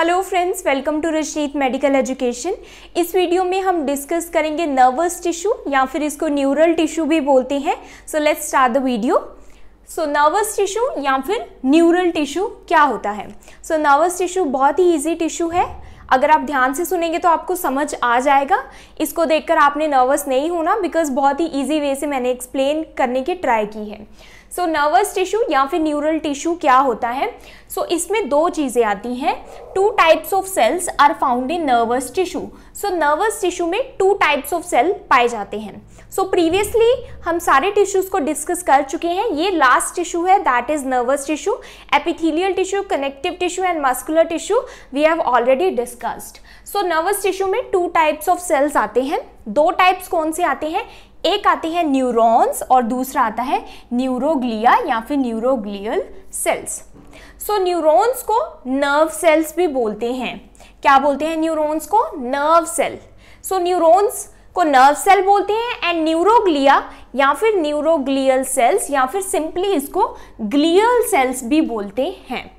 Hello friends welcome to Rajneet medical education इस video में हम डिस्कस करेंगे नर्वस टिश्यू या फिर इसको न्यूरल टिश्यू भी बोलते हैं so let's start the video so nervous tissue या फिर न्यूरल टिश्यू क्या होता है सो नर्वस टिश्यू बहुत ही ईजी टिश्यू है अगर आप ध्यान से सुनेंगे तो आपको समझ आ जाएगा इसको देखकर आपने नर्वस नहीं होना बिकॉज बहुत ही ईजी वे से मैंने एक्सप्लेन करने की ट्राई की है सो नर्वस टिश्यू या फिर न्यूरल टिश्यू क्या होता है सो so, इसमें दो चीज़ें आती हैं two types of cells are found in nervous tissue so nervous tissue में टू टाइप्स ऑफ सेल पाए जाते हैं सो so, प्रीवियसली हम सारे टिश्यूज़ को डिस्कस कर चुके हैं ये लास्ट टिश्यू है that is nervous tissue epithelial tissue connective tissue and muscular tissue we have already discussed so nervous tissue में टू टाइप्स ऑफ सेल्स आते हैं दो टाइप्स कौन से आते हैं एक आती है न्यूरॉन्स और दूसरा आता है न्यूरोग्लिया या फिर न्यूरोग्लियल सेल्स सो न्यूरॉन्स को नर्व सेल्स भी बोलते हैं क्या बोलते हैं न्यूरॉन्स को नर्व सेल सो न्यूरॉन्स को नर्व सेल बोलते हैं एंड न्यूरोग्लिया या फिर न्यूरोग्लियल सेल्स या फिर सिंपली इसको ग्लियल सेल्स भी बोलते हैं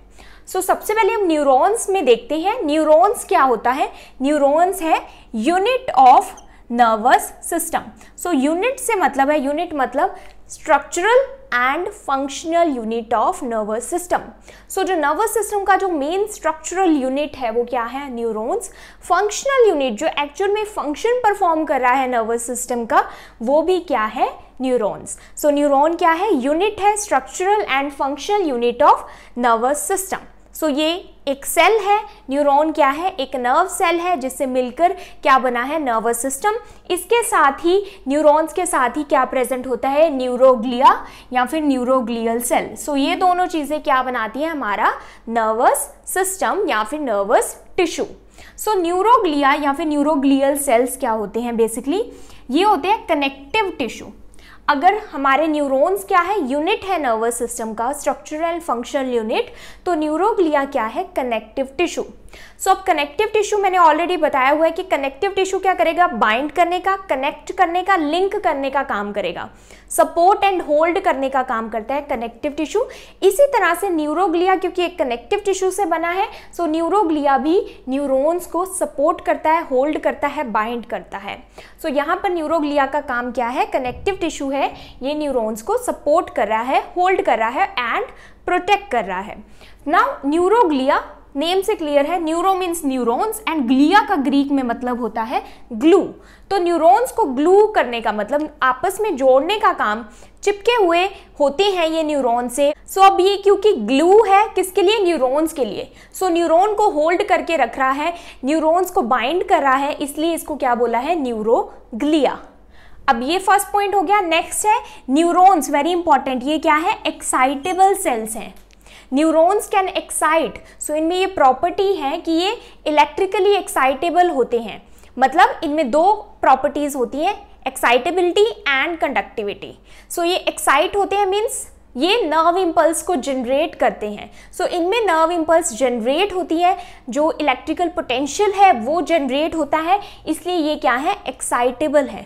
सो so, सबसे पहले हम न्यूरॉन्स में देखते हैं न्यूरॉन्स क्या होता है न्यूरॉन्स है unit of nervous system so unit से मतलब है यूनिट मतलब structural and functional unit of nervous system so जो नर्वस सिस्टम का जो मेन स्ट्रक्चरल यूनिट है वो क्या है न्यूरोन्स फंक्शनल यूनिट जो एक्चुअल में फंक्शन परफॉर्म कर रहा है नर्वस सिस्टम का वो भी क्या है न्यूरोन्स सो न्यूरोन क्या है यूनिट है structural and functional unit of nervous system so so, ये एक सेल है न्यूरॉन क्या है एक नर्व सेल है जिससे मिलकर क्या बना है नर्वस सिस्टम इसके साथ ही न्यूरॉन्स के साथ ही क्या प्रेजेंट होता है न्यूरोग्लिया या फिर न्यूरोग्लियल सेल सो so, ये दोनों चीज़ें क्या बनाती हैं हमारा नर्वस सिस्टम या फिर नर्वस टिश्यू सो न्यूरोग्लिया या फिर न्यूरोग्लियल सेल्स क्या होते हैं बेसिकली ये होते हैं कनेक्टिव टिश्यू अगर हमारे न्यूरॉन्स क्या है यूनिट है नर्वस सिस्टम का स्ट्रक्चरल फंक्शनल यूनिट तो न्यूरोग्लिया क्या है कनेक्टिव टिश्यू सो अब कनेक्टिव टिश्यू मैंने ऑलरेडी बताया हुआ है कि कनेक्टिव टिश्यू क्या करेगा बाइंड करने का कनेक्ट करने का लिंक करने का काम करेगा सपोर्ट एंड होल्ड करने का काम करता है कनेक्टिव टिश्यू इसी तरह से न्यूरोग्लिया क्योंकि एक कनेक्टिव टिश्यू से बना है सो so न्यूरोग्लिया भी न्यूरोन्स को सपोर्ट करता है होल्ड करता है बाइंड करता है सो so, यहाँ पर न्यूरोग्लिया का काम क्या है कनेक्टिव टिश्यू है ये न्यूरोन्स को सपोर्ट कर रहा है होल्ड कर रहा है एंड प्रोटेक्ट कर रहा है नाउ न्यूरोग्लिया नेम से क्लियर है neuro means neurons and glia का ग्रीक में मतलब होता है ग्लू तो न्यूरोन्स को ग्लू करने का मतलब आपस में जोड़ने का काम चिपके हुए होते हैं ये न्यूरोन से सो so, अब ये क्योंकि ग्लू है किसके लिए न्यूरोन्स के लिए सो so, न्यूरोन को होल्ड करके रख रहा है न्यूरोन्स को बाइंड कर रहा है इसलिए इसको क्या बोला है न्यूरो ग्लिया अब ये फर्स्ट पॉइंट हो गया नेक्स्ट है न्यूरोन्स वेरी इंपॉर्टेंट ये क्या है एक्साइटेबल सेल्स हैं न्यूरॉन्स कैन एक्साइट सो इनमें ये प्रॉपर्टी है कि ये इलेक्ट्रिकली एक्साइटेबल होते हैं मतलब इनमें दो प्रॉपर्टीज़ होती हैं एक्साइटेबिलिटी एंड कंडक्टिविटी सो ये एक्साइट होते हैं मीन्स ये नर्व इम्पल्स को जनरेट करते हैं सो so, इनमें नर्व इम्पल्स जनरेट होती है जो इलेक्ट्रिकल पोटेंशियल है वो जनरेट होता है इसलिए ये क्या है एक्साइटेबल है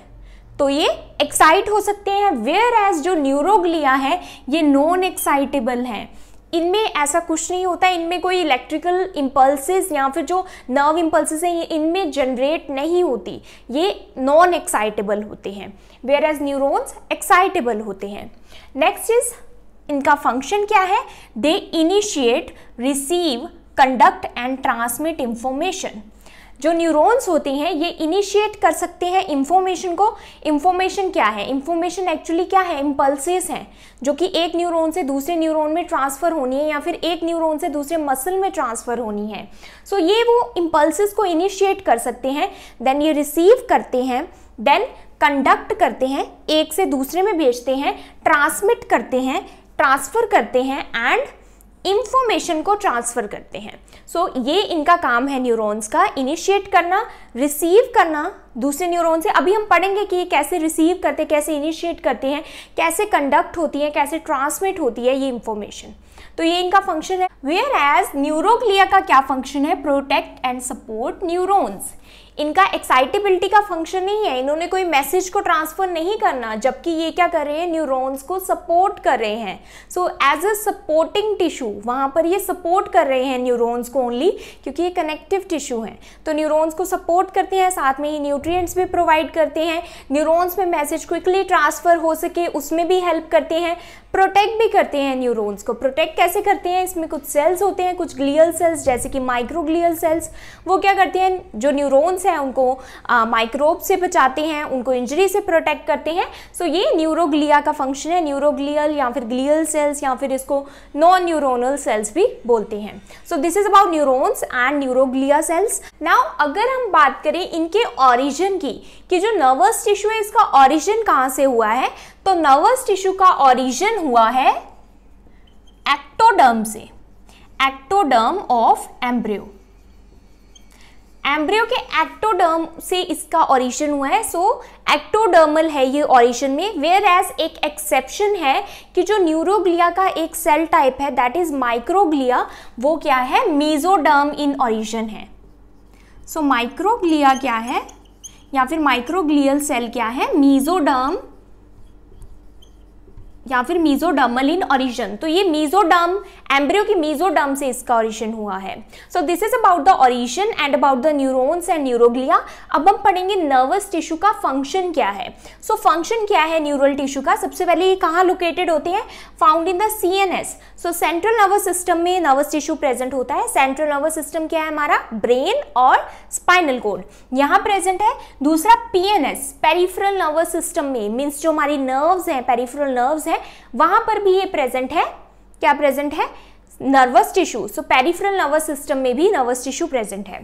तो ये एक्साइट हो सकते हैं वेयर एज जो न्यूरोग्लिया है ये नॉन एक्साइटेबल है इनमें ऐसा कुछ नहीं होता इनमें कोई इलेक्ट्रिकल इम्पल्सिस या फिर जो नर्व इम्पल्सिस हैं इनमें जनरेट नहीं होती ये नॉन एक्साइटेबल होते हैं वेयर एज न्यूरोन्स एक्साइटेबल होते हैं नेक्स्ट इज इनका फंक्शन क्या है they initiate receive conduct and transmit information जो न्यूरॉन्स होते हैं ये इनिशिएट कर सकते हैं इन्फॉर्मेशन को इन्फॉर्मेशन क्या है इन्फॉर्मेशन एक्चुअली क्या है इम्पल्सिस हैं जो कि एक न्यूरॉन से दूसरे न्यूरॉन में ट्रांसफ़र होनी है या फिर एक न्यूरॉन से दूसरे मसल में ट्रांसफ़र होनी है सो so, ये वो इम्पल्सिस को इनिशिएट कर सकते हैं देन ये रिसीव करते हैं देन कंडक्ट करते हैं एक से दूसरे में भेजते हैं ट्रांसमिट करते हैं ट्रांसफ़र करते हैं एंड इंफॉर्मेशन को ट्रांसफ़र करते हैं सो so, ये इनका काम है न्यूरॉन्स का इनिशिएट करना रिसीव करना दूसरे न्यूरॉन से अभी हम पढ़ेंगे कि ये कैसे रिसीव करते हैं कैसे इनिशिएट करते हैं कैसे कंडक्ट होती है कैसे ट्रांसमिट होती है ये इंफॉर्मेशन तो ये इनका फंक्शन है वेयर एज न्यूरोक्लिया का क्या फंक्शन है प्रोटेक्ट एंड सपोर्ट न्यूरोन्स इनका एक्साइटेबिलिटी का फंक्शन नहीं है इन्होंने कोई मैसेज को ट्रांसफ़र नहीं करना जबकि ये क्या कर रहे हैं न्यूरॉन्स को सपोर्ट कर रहे हैं so as a supporting tissue वहाँ पर ये सपोर्ट कर रहे हैं न्यूरॉन्स को ओनली क्योंकि ये कनेक्टिव टिश्यू हैं तो न्यूरोन्स को सपोर्ट करते हैं साथ में ये न्यूट्रिएंट्स भी प्रोवाइड करते हैं न्यूरोन्स में मैसेज क्विकली ट्रांसफ़र हो सके उसमें भी हेल्प करते हैं प्रोटेक्ट भी करते हैं न्यूरोन्स को प्रोटेक्ट कैसे करते हैं इसमें कुछ सेल्स होते हैं कुछ ग्लियल सेल्स जैसे कि माइक्रोग्लियल सेल्स वो क्या करते हैं जो न्यूरोन्स हैं उनको माइक्रोब से बचाते हैं उनको इंजरी से प्रोटेक्ट करते हैं सो so, ये न्यूरोग्लिया का फंक्शन है न्यूरोग्लियल या फिर ग्लियल सेल्स या फिर इसको नॉन न्यूरोनल सेल्स भी बोलते हैं so this is about neurons and neuroglia cells now अगर हम बात करें इनके ऑरिजन की कि जो नर्वस टिश्यू है इसका ऑरिजन कहाँ से हुआ है तो नर्वस टिश्यू का ऑरिजन हुआ है एक्टोडर्म से एक्टोडर्म ऑफ एम्ब्रियो एम्ब्रियो के एक्टोडर्म से इसका ऑरिजन हुआ है सो एक्टोडर्मल है ये ऑरिजन में वेयर एज एक एक्सेप्शन है कि जो न्यूरोग्लिया का एक सेल टाइप है दैट इज माइक्रोग्लिया वो क्या है मेजोडर्म इन ऑरिजन है सो so, माइक्रोग्लिया क्या है या फिर माइक्रोग्लियल सेल क्या है मीजोडर्म या फिर मीजोडर्मल इन ऑरिजन तो ये मीजोडर्म एम्ब्रियो की मीजोडर्म से इसका ऑरिजन हुआ है so this is about the origin and about the neurons and neuroglia अब हम पढ़ेंगे नर्वस टिश्यू का फंक्शन क्या है सो so, फंक्शन क्या है न्यूरल टिश्यू का सबसे पहले ये कहाँ लोकेटेड होते हैं found in the C N S so central nervous system में नर्वस टिश्यू प्रेजेंट होता है सेंट्रल नर्वस सिस्टम क्या है हमारा ब्रेन और स्पाइनल कोड यहाँ प्रेजेंट है दूसरा P N S peripheral nervous system में मीन्स जो हमारी नर्व्स हैं पेरीफ्रल नर्व्स हैं है वहां पर भी ये प्रेजेंट है क्या प्रेजेंट है nervous tissue so peripheral nervous system में भी नर्वस टिश्यू प्रेजेंट है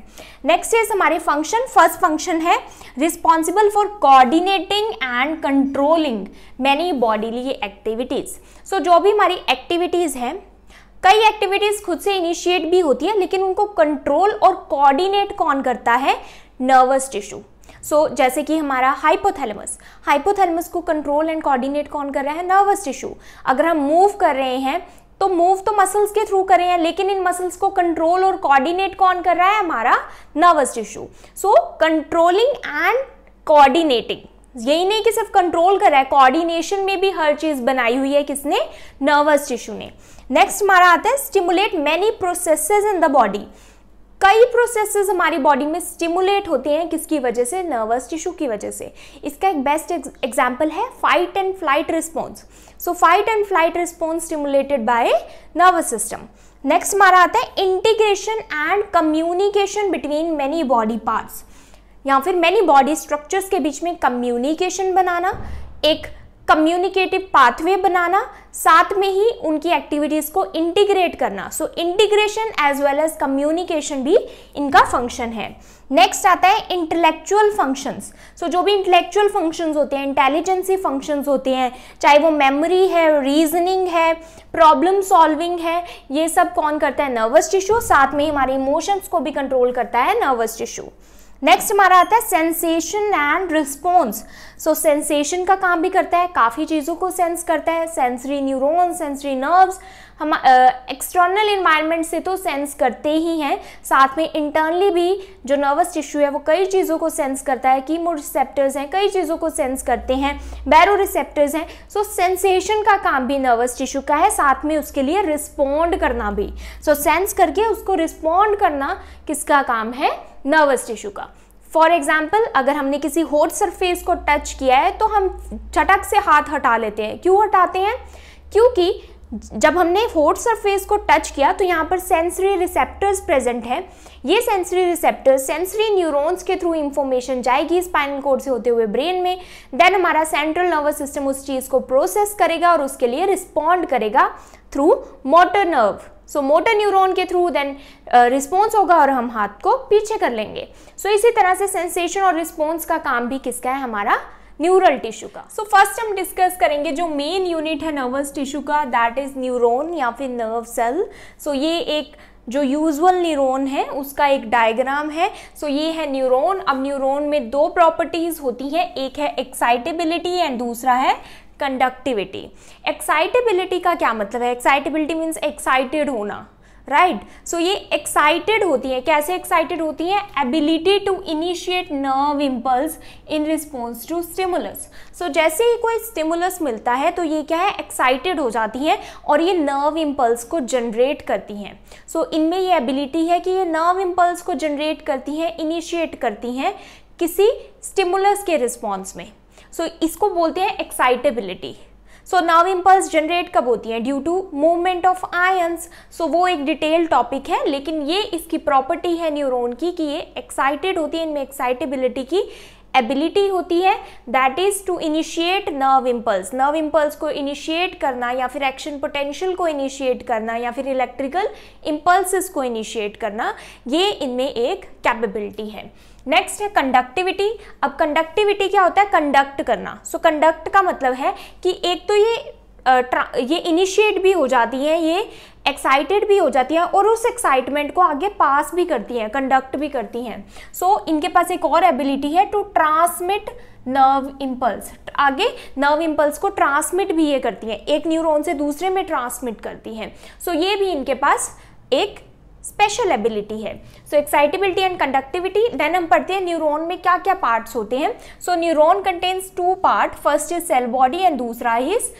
नेक्स्ट इज हमारे फंक्शन फर्स्ट फंक्शन है responsible for coordinating and controlling many bodily activities so जो भी हमारी एक्टिविटीज हैं कई एक्टिविटीज खुद से इनिशिएट भी होती है लेकिन उनको कंट्रोल और कोऑर्डिनेट कौन करता है नर्वस टिश्यू सो so, जैसे कि हमारा हाइपोथैलेमस हाइपोथैलेमस को कंट्रोल एंड कोऑर्डिनेट कौन कर रहा है नर्वस टिश्यू अगर हम मूव कर रहे हैं तो मूव तो मसल्स के थ्रू कर रहे हैं लेकिन इन मसल्स को कंट्रोल और कोऑर्डिनेट कौन कर रहा है हमारा nervous tissue so controlling and coordinating यही नहीं कि सिर्फ कंट्रोल कर रहा है कोऑर्डिनेशन में भी हर चीज बनाई हुई है किसने नर्वस टिश्यू ने नेक्स्ट हमारा आता है stimulate many processes in the body कई प्रोसेसेस हमारी बॉडी में स्टिमुलेट होते हैं किसकी वजह से नर्वस टिश्यू की वजह से इसका एक बेस्ट एग्जाम्पल है fight and flight response so fight and flight response stimulated by nervous system next हमारा आता है integration and communication between many body parts या फिर मैनी बॉडी स्ट्रक्चर्स के बीच में कम्युनिकेशन बनाना एक कम्युनिकेटिव पाथवे बनाना साथ में ही उनकी एक्टिविटीज को इंटीग्रेट करना so integration as well as communication भी इनका फंक्शन है नेक्स्ट आता है इंटेलेक्चुअल फंक्शंस सो जो भी इंटेलेक्चुअल फंक्शंस होते हैं इंटेलिजेंसी फंक्शंस होते हैं चाहे वो मेमोरी है रीजनिंग है प्रॉब्लम सॉल्विंग है ये सब कौन करता है नर्वस टिश्यू साथ में हमारे इमोशंस को भी कंट्रोल करता है नर्वस टिश्यू नेक्स्ट हमारा आता है sensation and response so sensation का काम भी करता है काफ़ी चीज़ों को सेंस करता है सेंसरी न्यूरॉन्स सेंसरी नर्व्स हम एक्सटर्नल इन्वायरमेंट से तो सेंस करते ही हैं साथ में इंटरनली भी जो नर्वस टिश्यू है वो कई चीज़ों को सेंस करता है कीमो रिसेप्टर्स हैं कई चीज़ों को सेंस करते हैं बैरो रिसेप्टर्स हैं सो सेंसेशन का काम भी नर्वस टिश्यू का है साथ में उसके लिए रिस्पोंड करना भी सो so, सेंस करके उसको रिस्पोंड करना किसका काम है नर्वस टिश्यू का फॉर एग्जाम्पल अगर हमने किसी होट सरफेस को टच किया है तो हम चटक से हाथ हटा लेते हैं क्यों हटाते हैं क्योंकि जब हमने होट सरफेस को टच किया तो यहाँ पर सेंसरी रिसेप्टर्स प्रेजेंट हैं ये सेंसरी रिसेप्टर्स सेंसरी न्यूरॉन्स के थ्रू इन्फॉर्मेशन जाएगी स्पाइनल कोड से होते हुए ब्रेन में देन हमारा सेंट्रल नर्वस सिस्टम उस चीज़ को प्रोसेस करेगा और उसके लिए रिस्पॉन्ड करेगा through motor nerve so motor neuron के थ्रू देन रिस्पॉन्स होगा और हम हाथ को पीछे कर लेंगे सो so, इसी तरह से सेंसेशन और रिस्पॉन्स का काम भी किसका है हमारा न्यूरल टिश्यू का सो फर्स्ट हम डिस्कस करेंगे जो मेन यूनिट है नर्वस टिश्यू का दैट इज न्यूरोन या फिर नर्व सेल सो ये एक जो यूजुअल न्यूरॉन है उसका एक डायग्राम है सो so, ये है न्यूरॉन अब न्यूरॉन में दो प्रॉपर्टीज होती हैं एक है एक्साइटेबिलिटी एंड दूसरा है कंडक्टिविटी एक्साइटेबिलिटी का क्या मतलब है एक्साइटेबिलिटी मीन्स एक्साइटेड होना राइट right? सो so, ये एक्साइटेड होती हैं कैसे एक्साइटेड होती हैं ability to initiate nerve impulse in response to stimulus so जैसे ही कोई स्टिमुलस मिलता है तो ये क्या है एक्साइटेड हो जाती हैं और ये नर्व इम्पल्स को जनरेट करती हैं सो so, इनमें ये एबिलिटी है कि ये नर्व इम्पल्स को जनरेट करती हैं इनिशिएट करती हैं किसी स्टिमुलस के रिस्पॉन्स में सो so, इसको बोलते हैं excitability so nerve impulse generate कब होती हैं due to movement of ions so वो एक डिटेल टॉपिक है लेकिन ये इसकी प्रॉपर्टी है न्यूरोन की कि ये एक्साइटेड होती है इनमें एक्साइटेबिलिटी की एबिलिटी होती है that is to initiate nerve impulse nerve impulse को इनिशिएट करना या फिर एक्शन पोटेंशियल को इनिशिएट करना या फिर इलेक्ट्रिकल इम्पल्स को इनिशिएट करना ये इनमें एक कैपेबिलिटी है नेक्स्ट है कंडक्टिविटी अब कंडक्टिविटी क्या होता है कंडक्ट करना सो so, कंडक्ट का मतलब है कि एक तो ये ये इनिशिएट भी हो जाती हैं ये एक्साइटेड भी हो जाती हैं और उस एक्साइटमेंट को आगे पास भी करती हैं कंडक्ट भी करती हैं सो so, इनके पास एक और एबिलिटी है टू ट्रांसमिट नर्व इम्पल्स आगे नर्व इम्पल्स को ट्रांसमिट भी ये करती हैं एक न्यूरॉन से दूसरे में ट्रांसमिट करती हैं सो so, ये भी इनके पास एक स्पेशल एबिलिटी है so excitability and conductivity then हम पढ़ते हैं न्यूरॉन में क्या क्या पार्ट्स होते हैं so neuron contains two part first is cell body and दूसरा इज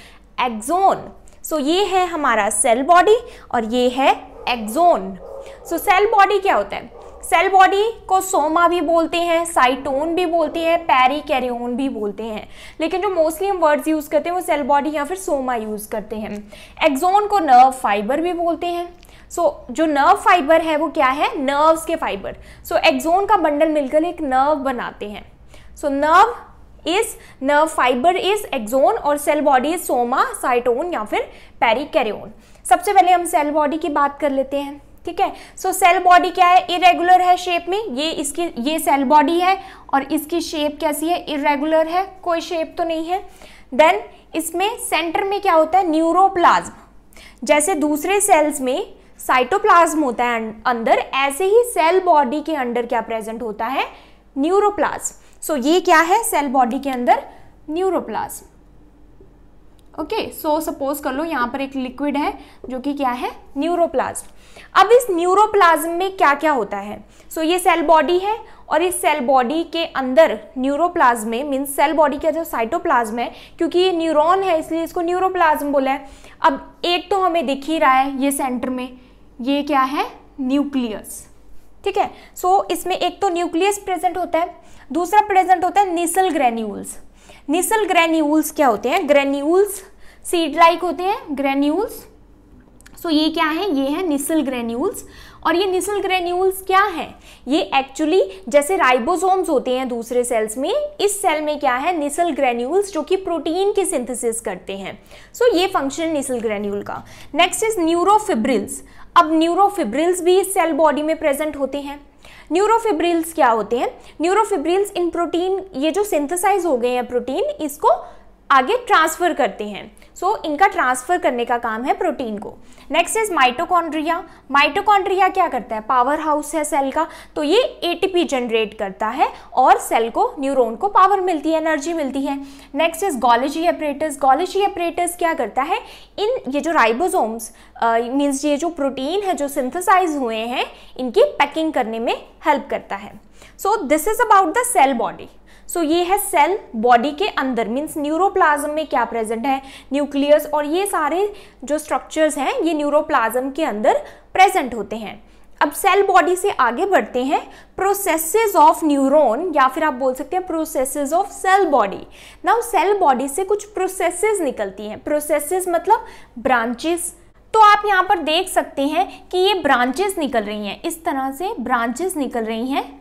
एक्जोन सो ये है हमारा सेल बॉडी और ये है एक्जोन सो सेल बॉडी क्या होता है सेल बॉडी को सोमा भी बोलते हैं साइटोन भी बोलते हैं पैरी कैरियोन भी बोलते हैं लेकिन जो मोस्टली हम वर्ड्स यूज़ करते हैं वो सेल बॉडी या फिर सोमा यूज़ करते हैं एक्जोन को नर्व फाइबर भी बोलते हैं सो so, जो नर्व फाइबर है वो क्या है नर्व्स के फाइबर सो so, एक्जोन का बंडल मिलकर एक नर्व बनाते हैं so nerve is nerve fibre is axon और cell body is soma cyton या फिर पेरिकेरियोन सबसे पहले हम सेल बॉडी की बात कर लेते हैं ठीक है सो सेल बॉडी क्या है इरेगुलर है शेप में ये इसकी ये सेल बॉडी है और इसकी शेप कैसी है इरेगुलर है कोई शेप तो नहीं है देन इसमें सेंटर में क्या होता है न्यूरोप्लाज्म जैसे दूसरे सेल्स में साइटोप्लाज्म होता है अंदर ऐसे ही सेल बॉडी के अंदर क्या प्रेजेंट होता है न्यूरोप्लाज्म सो so, ये क्या है सेल बॉडी के अंदर न्यूरोप्लाज्म ओके सो सपोज कर लो यहाँ पर एक लिक्विड है जो कि क्या है न्यूरोप्लाज्म अब इस न्यूरोप्लाज्म में क्या क्या होता है सो so, ये सेल बॉडी है और इस सेल बॉडी के अंदर न्यूरोप्लाज्म में मीन्स सेल बॉडी का जो साइटोप्लाज्म है क्योंकि ये न्यूरॉन है इसलिए इसको न्यूरोप्लाज्म बोला है अब एक तो हमें दिख ही रहा है ये सेंटर में ये क्या है न्यूक्लियस ठीक है सो so, इसमें एक तो न्यूक्लियस प्रेजेंट होता है दूसरा प्रेजेंट होता है निसल ग्रेन्यूल्स निसल ग्रेन्यूल्स क्या होते हैं ग्रेन्यूल्स सीड लाइक होते हैं ग्रेन्यूल्स सो so, ये क्या है ये है निसल ग्रेन्यूल्स और ये निसल ग्रेन्यूल्स क्या है ये एक्चुअली जैसे राइबोसोम्स होते हैं दूसरे सेल्स में इस सेल में क्या है निसल ग्रेन्यूल्स जो कि प्रोटीन की सिंथेसिस करते हैं सो so, ये फंक्शन निसल ग्रेन्यूल का नेक्स्ट इज न्यूरोफिब्रिल्स अब न्यूरोफिब्रिल्स भी इस सेल बॉडी में प्रेजेंट होते हैं न्यूरोफिब्रिल्स क्या होते हैं न्यूरोफिब्रिल्स इन प्रोटीन ये जो सिंथेसाइज हो गए हैं प्रोटीन इसको आगे ट्रांसफर करते हैं सो so, इनका ट्रांसफर करने का काम है प्रोटीन को नेक्स्ट इज माइटोकॉन्ड्रिया माइटोकॉन्ड्रिया क्या करता है पावर हाउस है सेल का तो ये एटीपी जनरेट करता है और सेल को न्यूरोन को पावर मिलती है एनर्जी मिलती है next is Golgi apparatus Golgi apparatus क्या करता है इन ये जो राइबोसोम्स मीन्स ये जो प्रोटीन है जो सिंथेसाइज हुए हैं इनकी पैकिंग करने में हेल्प करता है so this is about the cell body so so, ये है सेल बॉडी के अंदर मीन्स न्यूरोप्लाज्म में क्या प्रेजेंट है न्यूक्लियस और ये सारे जो स्ट्रक्चर्स हैं ये न्यूरोप्लाज्म के अंदर प्रेजेंट होते हैं अब सेल बॉडी से आगे बढ़ते हैं प्रोसेसेस ऑफ न्यूरॉन या फिर आप बोल सकते हैं processes of cell body now cell body से कुछ प्रोसेसेस निकलती हैं प्रोसेसेस मतलब ब्रांचेस तो आप यहाँ पर देख सकते हैं कि ये ब्रांचेस निकल रही हैं इस तरह से ब्रांचेस निकल रही हैं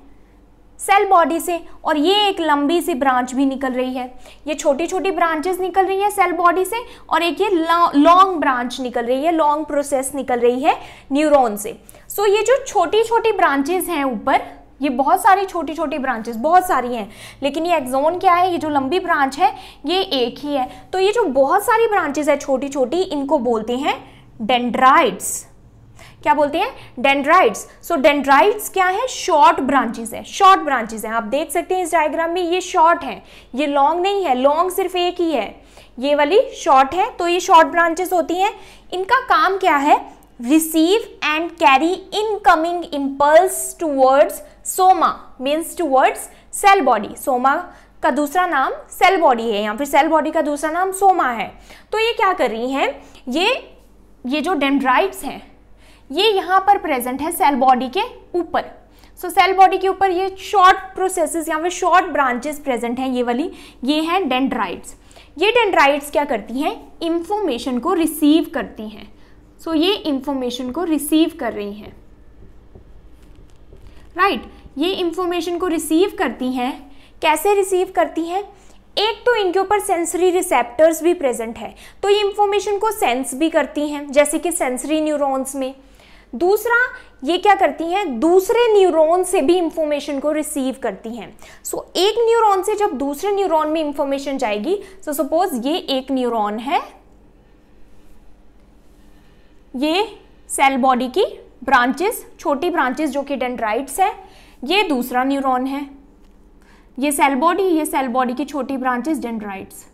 सेल बॉडी से और ये एक लंबी सी ब्रांच भी निकल रही है ये छोटी छोटी ब्रांचेस निकल रही है सेल बॉडी से और एक ये लॉन्ग ब्रांच निकल रही है लॉन्ग प्रोसेस निकल रही है न्यूरॉन से सो so, ये जो छोटी छोटी ब्रांचेस हैं ऊपर ये बहुत सारी छोटी छोटी ब्रांचेस बहुत सारी हैं लेकिन ये एक्जोन क्या है ये जो लंबी ब्रांच है ये एक ही है तो ये जो बहुत सारी ब्रांचेस है छोटी छोटी इनको बोलते हैं डेंड्राइड्स क्या बोलते हैं डेंड्राइड्स सो डेंड्राइड्स क्या है शॉर्ट ब्रांचेज है शॉर्ट ब्रांचेज हैं आप देख सकते हैं इस डायग्राम में ये शॉर्ट है ये लॉन्ग नहीं है लॉन्ग सिर्फ एक ही है ये वाली शॉर्ट है तो ये शॉर्ट ब्रांचेस होती हैं इनका काम क्या है receive and carry incoming impulse towards soma means towards cell body soma का दूसरा नाम सेल बॉडी है या फिर सेल बॉडी का दूसरा नाम सोमा है तो ये क्या कर रही हैं ये ये जो डेंड्राइट्स हैं ये यहाँ पर प्रेजेंट है सेल बॉडी के ऊपर सो सेल बॉडी के ऊपर ये शॉर्ट प्रोसेसेस या फिर शॉर्ट ब्रांचेस प्रेजेंट हैं ये वाली ये हैं डेंड्राइड्स ये डेंड्राइड्स क्या करती हैं इंफॉर्मेशन को रिसीव करती हैं सो so, ये इंफॉर्मेशन को रिसीव कर रही हैं राइट right? ये इंफॉर्मेशन को रिसीव करती हैं कैसे रिसीव करती हैं एक तो इनके ऊपर सेंसरी रिसेप्टर्स भी प्रेजेंट है तो ये इंफॉर्मेशन को सेंस भी करती हैं जैसे कि सेंसरी न्यूरॉन्स में दूसरा ये क्या करती हैं दूसरे न्यूरॉन से भी इंफॉर्मेशन को रिसीव करती हैं सो so, एक न्यूरॉन से जब दूसरे न्यूरॉन में इंफॉर्मेशन जाएगी सो so सपोज ये एक न्यूरॉन है ये सेल बॉडी की ब्रांचेस छोटी ब्रांचेस जो कि डेंड्राइट्स है ये दूसरा न्यूरॉन है ये सेल बॉडी ये सेल बॉडी की छोटी ब्रांचेस डेंड्राइट्स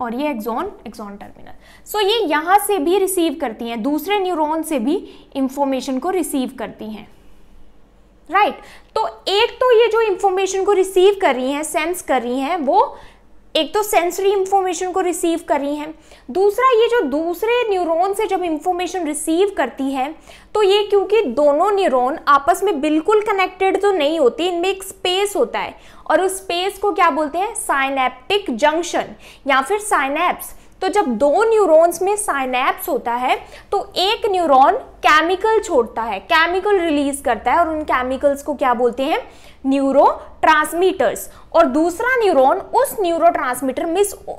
और ये एक्सॉन एक्सॉन टर्मिनल सो ये यहाँ से भी रिसीव करती हैं दूसरे न्यूरॉन से भी इंफॉर्मेशन को रिसीव करती हैं राइट right. तो एक तो ये जो इंफॉर्मेशन को रिसीव कर रही हैं सेंस कर रही हैं वो एक तो सेंसरी इंफॉर्मेशन को रिसीव कर रही हैं दूसरा ये जो दूसरे न्यूरॉन से जब इंफॉर्मेशन रिसीव करती है तो ये क्योंकि दोनों न्यूरॉन आपस में बिल्कुल कनेक्टेड तो नहीं होते इनमें एक स्पेस होता है और उस स्पेस को क्या बोलते हैं साइनेप्टिक जंक्शन या फिर साइनेप्स तो जब दो न्यूरॉन्स में साइनेप्स होता है तो एक न्यूरॉन केमिकल छोड़ता है केमिकल रिलीज करता है और उन केमिकल्स को क्या बोलते हैं न्यूरो ट्रांसमीटर्स और दूसरा न्यूरॉन उस न्यूरो ट्रांसमीटर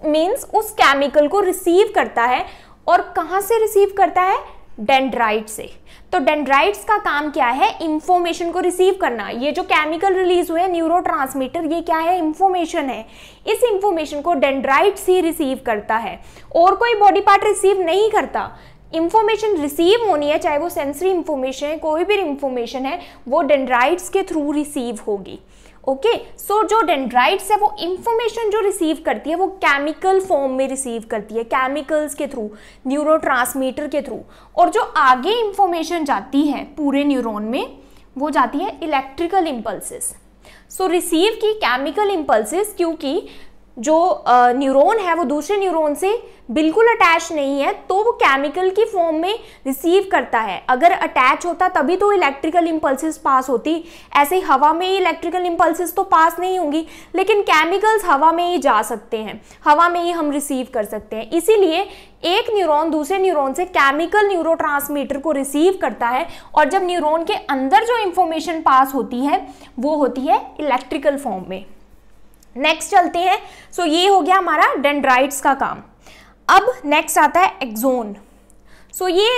मीन्स उस केमिकल को रिसीव करता है और कहाँ से रिसीव करता है डेंड्राइट से तो डेंड्राइट्स का काम क्या है इंफॉर्मेशन को रिसीव करना ये जो केमिकल रिलीज हुए न्यूरो ये क्या है इंफॉर्मेशन है इस इंफॉर्मेशन को डेंड्राइट्स ही रिसीव करता है और कोई बॉडी पार्ट रिसीव नहीं करता इंफॉर्मेशन रिसीव होनी है चाहे वो सेंसरी इंफॉर्मेशन है कोई भी इंफॉर्मेशन है वो डेंड्राइट्स के थ्रू रिसीव होगी ओके सो जो डेंड्राइट्स है वो इंफॉर्मेशन जो रिसीव करती है वो केमिकल फॉर्म में रिसीव करती है केमिकल्स के थ्रू न्यूरो के थ्रू और जो आगे इंफॉर्मेशन जाती है पूरे न्यूरोन में वो जाती है इलेक्ट्रिकल इम्पल्सिस सो रिसीव की केमिकल इम्पल्सिस क्योंकि जो न्यूरॉन है वो दूसरे न्यूरॉन से बिल्कुल अटैच नहीं है तो वो केमिकल की फॉर्म में रिसीव करता है अगर अटैच होता तभी तो इलेक्ट्रिकल इम्पल्सिस पास होती ऐसे ही हवा में ही इलेक्ट्रिकल इम्पल्सिस तो पास नहीं होंगी लेकिन केमिकल्स हवा में ही जा सकते हैं हवा में ही हम रिसीव कर सकते हैं इसीलिए एक न्यूरॉन दूसरे न्यूरॉन से केमिकल न्यूरो को रिसीव करता है और जब न्यूरॉन के अंदर जो इन्फॉर्मेशन पास होती है वो होती है इलेक्ट्रिकल फॉर्म में नेक्स्ट चलते हैं सो so ये हो गया हमारा डेंड्राइट्स का काम अब नेक्स्ट आता है एक्जोन सो so ये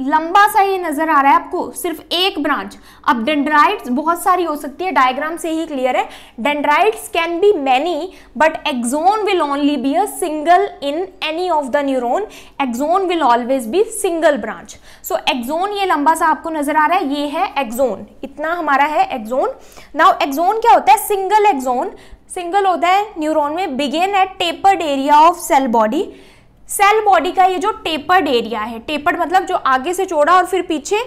लंबा सा ये नज़र आ रहा है आपको सिर्फ एक ब्रांच अब डेंड्राइट्स बहुत सारी हो सकती है डायग्राम से ही क्लियर है dendrites can be many but axon will only be a single in any of the neuron axon will always be single branch so axon ये लंबा सा आपको नज़र आ रहा है ये है एक्जोन इतना हमारा है एक्जोन नाउ एक्जोन क्या होता है सिंगल एक्जोन सिंगल होता है न्यूरॉन में begin at tapered area of cell body cell body का ये जो टेपर्ड एरिया है टेपर्ड मतलब जो आगे से चौड़ा और फिर पीछे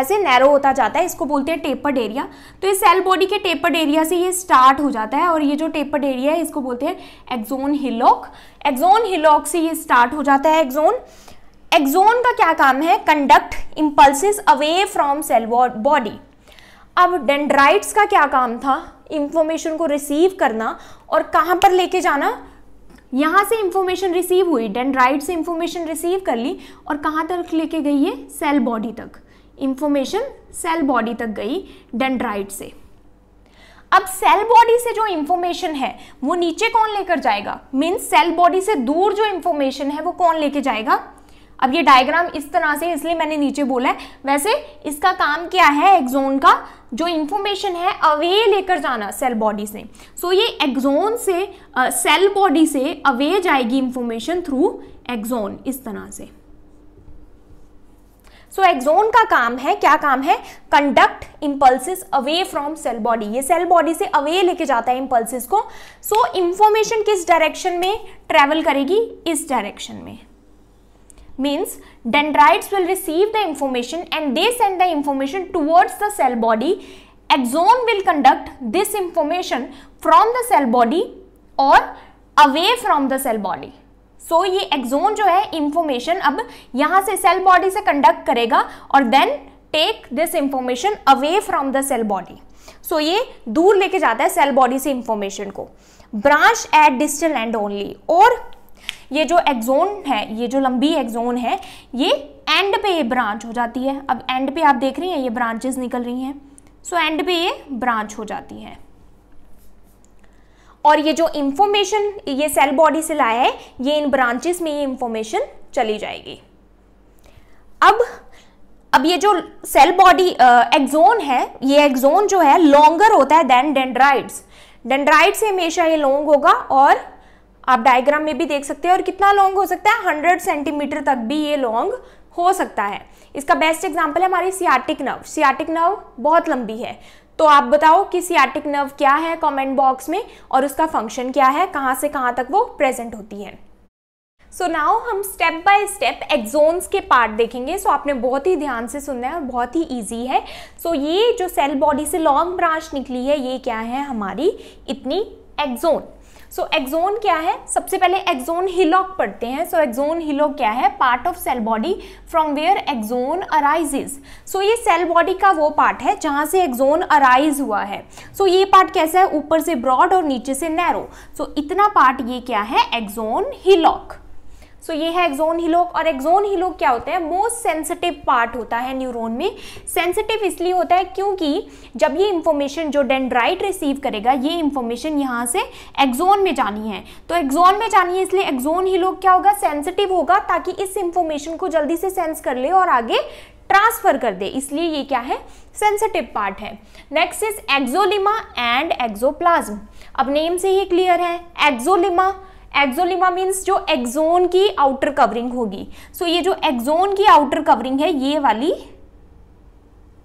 ऐसे नैरो होता जाता है इसको बोलते हैं टेपर्ड एरिया तो ये सेल बॉडी के टेपर्ड एरिया से ये स्टार्ट हो जाता है और ये जो टेपर्ड एरिया है इसको बोलते हैं एक्जोन हिलॉक एक्जोन हिलॉक से ये स्टार्ट हो जाता है एक्जोन एक्जोन का क्या काम है conduct impulses away from cell body अब डेंड्राइट्स का क्या काम था इंफॉर्मेशन को रिसीव करना और कहाँ पर लेके जाना यहाँ से इंफॉर्मेशन रिसीव हुई डेंड्राइड से इंफॉर्मेशन रिसीव कर ली और कहाँ तक लेके गई है सेल बॉडी तक इंफॉर्मेशन सेल बॉडी तक गई डेंड्राइड से अब सेल बॉडी से जो इंफॉर्मेशन है वो नीचे कौन लेकर जाएगा मीन्स सेल बॉडी से दूर जो इंफॉर्मेशन है वो कौन लेके जाएगा अब ये डायग्राम इस तरह से इसलिए मैंने नीचे बोला है वैसे इसका काम क्या है एक्जोन का जो इंफॉर्मेशन है अवे लेकर जाना सेल बॉडी से सो so, ये एक्जोन से सेल uh, बॉडी से अवे जाएगी इंफॉर्मेशन थ्रू एक्जोन इस तरह से सो so, एक्सोन का काम है क्या काम है conduct impulses away from cell body ये सेल बॉडी से अवे लेके जाता है इम्पल्सिस को सो so, इंफॉर्मेशन किस डायरेक्शन में ट्रेवल करेगी इस डायरेक्शन में means dendrites will receive the information and they send the information towards the cell body axon will conduct this information from the cell body or away from the cell body so ye axon jo hai information ab yahan se cell body se conduct karega or then take this information away from the cell body so ye dur leke jata hai cell body se information ko branch at distal end only or ये जो axon है ये जो लंबी axon है ये and पे ये ब्रांच हो जाती है अब एंड पे आप देख रही हैं ये ब्रांचेस निकल रही हैं सो so, एंड पे ये ब्रांच हो जाती है और ये जो इंफॉर्मेशन ये सेल बॉडी से लाया है ये इन ब्रांचेस में ये इंफॉर्मेशन चली जाएगी अब अब ये जो सेल बॉडी एक्जोन है ये एक्जोन जो है लॉन्गर होता है देन डेंड्राइड्स डेंड्राइड से हमेशा ये लॉन्ग होगा और आप डायग्राम में भी देख सकते हैं और कितना लॉन्ग हो सकता है हंड्रेड सेंटीमीटर तक भी ये लॉन्ग हो सकता है इसका बेस्ट एग्जाम्पल है हमारी सियाटिक नर्व सियाटिक नर्व बहुत लंबी है तो आप बताओ कि सियाटिक नर्व क्या है कमेंट बॉक्स में और उसका फंक्शन क्या है कहाँ से कहाँ तक वो प्रेजेंट होती है सो so नाउ हम स्टेप बाय स्टेप एक्जोन्स के पार्ट देखेंगे सो so आपने बहुत ही ध्यान से सुनना है और बहुत ही इजी है सो so ये जो सेल बॉडी से लॉन्ग ब्रांच निकली है ये क्या है हमारी इतनी एक्जोन सो so, एक्जोन क्या है सबसे पहले एक्जोन हिलॉक पढ़ते हैं सो एक्जोन हिलॉक क्या है part of cell body from where axon arises so ये सेल बॉडी का वो पार्ट है जहाँ से एक्जोन अराइज हुआ है सो so, ये पार्ट कैसा है ऊपर से ब्रॉड और नीचे से नैरो सो so, इतना पार्ट ये क्या है एक्जोन हिलॉक सो so, ये है एक्जोन हिलोक और एक्जोन हिलोक क्या होता है मोस्ट सेंसिटिव पार्ट होता है न्यूरोन में सेंसिटिव इसलिए होता है क्योंकि जब ये इंफॉर्मेशन जो डेंड्राइट रिसीव करेगा ये इंफॉर्मेशन यहाँ से एक्जोन में जानी है तो एक्जोन में जानी है इसलिए एक्जोन हिलोक क्या होगा सेंसिटिव होगा ताकि इस इंफॉर्मेशन को जल्दी से सेंस कर ले और आगे ट्रांसफर कर दे इसलिए ये क्या है सेंसिटिव पार्ट है next is axolemma and axoplasm अब नेम से ही क्लियर है एक्जोलिमा एक्जोलिमा मीन्स जो एक्जोन की आउटर कवरिंग होगी सो so, ये जो एक्जोन की आउटर कवरिंग है ये वाली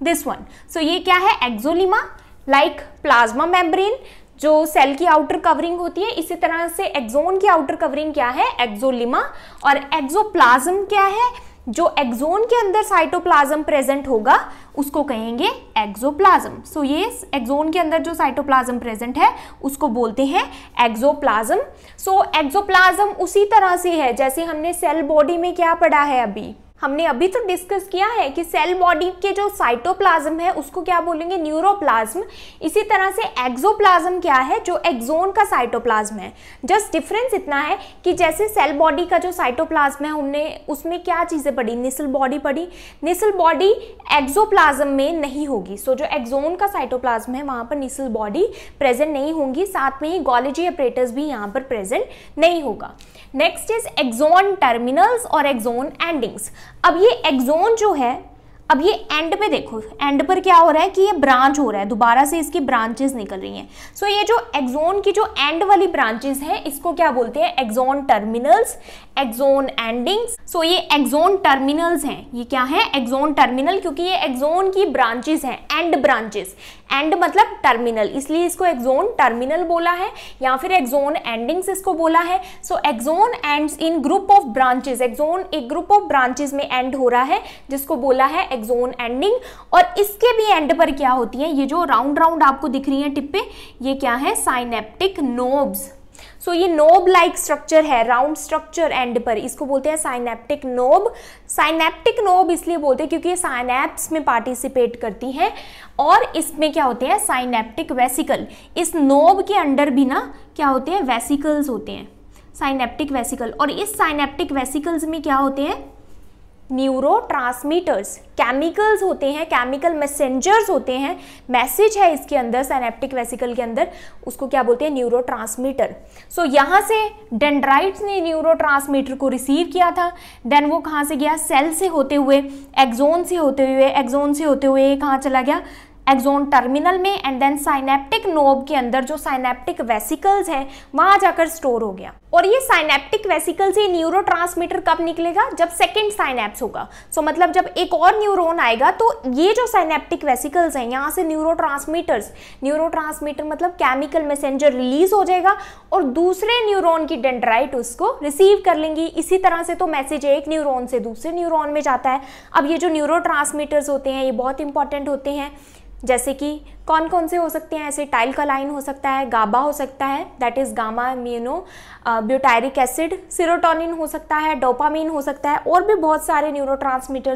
दिस वन सो ये क्या है एक्जोलिमा लाइक प्लाज्मा मेम्ब्रेन जो सेल की आउटर कवरिंग होती है इसी तरह से एक्जोन की आउटर कवरिंग क्या है एक्जोलिमा और एक्जोप्लाज्म क्या है जो एक्जोन के अंदर साइटोप्लाज्म प्रेजेंट होगा उसको कहेंगे एक्जोप्लाज्म सो so, ये एक्जोन के अंदर जो साइटोप्लाज्म प्रेजेंट है उसको बोलते हैं एक्जोप्लाज्म सो so, एक्जोप्लाज्म उसी तरह से है जैसे हमने सेल बॉडी में क्या पढ़ा है अभी हमने अभी तो डिस्कस किया है कि सेल बॉडी के जो साइटोप्लाज्म है उसको क्या बोलेंगे न्यूरोप्लाज्म इसी तरह से एक्सोप्लाज्म क्या है जो एक्सोन का साइटोप्लाज्म है जस्ट डिफरेंस इतना है कि जैसे सेल बॉडी का जो साइटोप्लाज्म है हमने उसमें क्या चीज़ें पढ़ी निसल बॉडी पढ़ी निसल बॉडी एक्जोप्लाज्म में नहीं होगी सो so, जो एक्जोन का साइटोप्लाज्म है वहाँ पर निसल बॉडी प्रेजेंट नहीं होंगी साथ में ही गॉलेजी अपरेटर्स भी यहाँ पर प्रेजेंट नहीं होगा नेक्स्ट इज एक्सोन टर्मिनल्स और एक्सोन एंडिंग्स अब ये एक्सोन जो है अब ये एंड पे देखो एंड पर क्या हो रहा है कि ये ब्रांच हो रहा है दोबारा से इसकी ब्रांचेस निकल रही हैं सो so ये जो एक्जोन की जो एंड वाली ब्रांचेस हैं इसको क्या बोलते हैं axon terminals axon endings so ये एक्जोन टर्मिनल्स हैं ये क्या है एक्जोन टर्मिनल क्योंकि ये एक्जोन की ब्रांचेस हैं एंड ब्रांचेस एंड मतलब टर्मिनल इसलिए इसको एक्जोन टर्मिनल बोला है या फिर एक्जोन एंडिंग्स इसको बोला है so axon ends in group of branches axon एक ग्रुप ऑफ ब्रांचेस में एंड हो रहा है जिसको बोला है एक्सोन एंडिंग और इसके भी एंड पर क्या होती है ये जो राउंड राउंड आपको दिख रही है टिप्पे ये क्या है साइनेप्टिक नोब्स सो so, ये नोब लाइक स्ट्रक्चर है राउंड स्ट्रक्चर एंड पर इसको बोलते हैं साइनेप्टिक नोब साइनेप्टिक नोब इसलिए बोलते हैं क्योंकि ये साइनेप्स में पार्टिसिपेट करती हैं और इसमें क्या होते हैं साइनेप्टिक वेसिकल इस नोब के अंडर भी ना क्या होते हैं वेसिकल्स होते हैं साइनेप्टिक वेसिकल और इस साइनेप्टिक वेसिकल्स में क्या होते हैं न्यूरो केमिकल्स होते हैं केमिकल मैसेंजर्स होते हैं मैसेज है इसके अंदर सैनेप्टिक वेसिकल के अंदर उसको क्या बोलते हैं न्यूरो ट्रांसमीटर सो यहाँ से डेंड्राइट्स ने न्यूरो ट्रांसमीटर को रिसीव किया था देन वो कहाँ से गया सेल से होते हुए एक्जोन से होते हुए एक्जोन से होते हुए कहाँ चला गया एक्जोन टर्मिनल में एंड देन साइनेप्टिक नोब के अंदर जो साइनेप्टिक वेसिकल्स हैं वहां जाकर स्टोर हो गया और ये साइनेप्टिक वेसिकल से न्यूरो कब निकलेगा जब सेकेंड साइनेप्स होगा सो so, मतलब जब एक और न्यूरोन आएगा तो ये जो साइनेप्टिक वेसिकल्स हैं यहाँ से न्यूरो ट्रांसमीटर्स न्यूरोट्रांसमीटर मतलब केमिकल मैसेंजर रिलीज हो जाएगा और दूसरे न्यूरोन की डेंड्राइट उसको रिसीव कर लेंगी इसी तरह से तो मैसेज एक न्यूरोन से दूसरे न्यूरोन में जाता है अब ये जो न्यूरो होते हैं ये बहुत इंपॉर्टेंट होते हैं जैसे कि कौन कौन से हो सकते हैं ऐसे टाइल का लाइन हो सकता है गाबा हो सकता है that is gamma amino butyric acid serotonin हो सकता है डोपामीन हो सकता है और भी बहुत सारे न्यूरो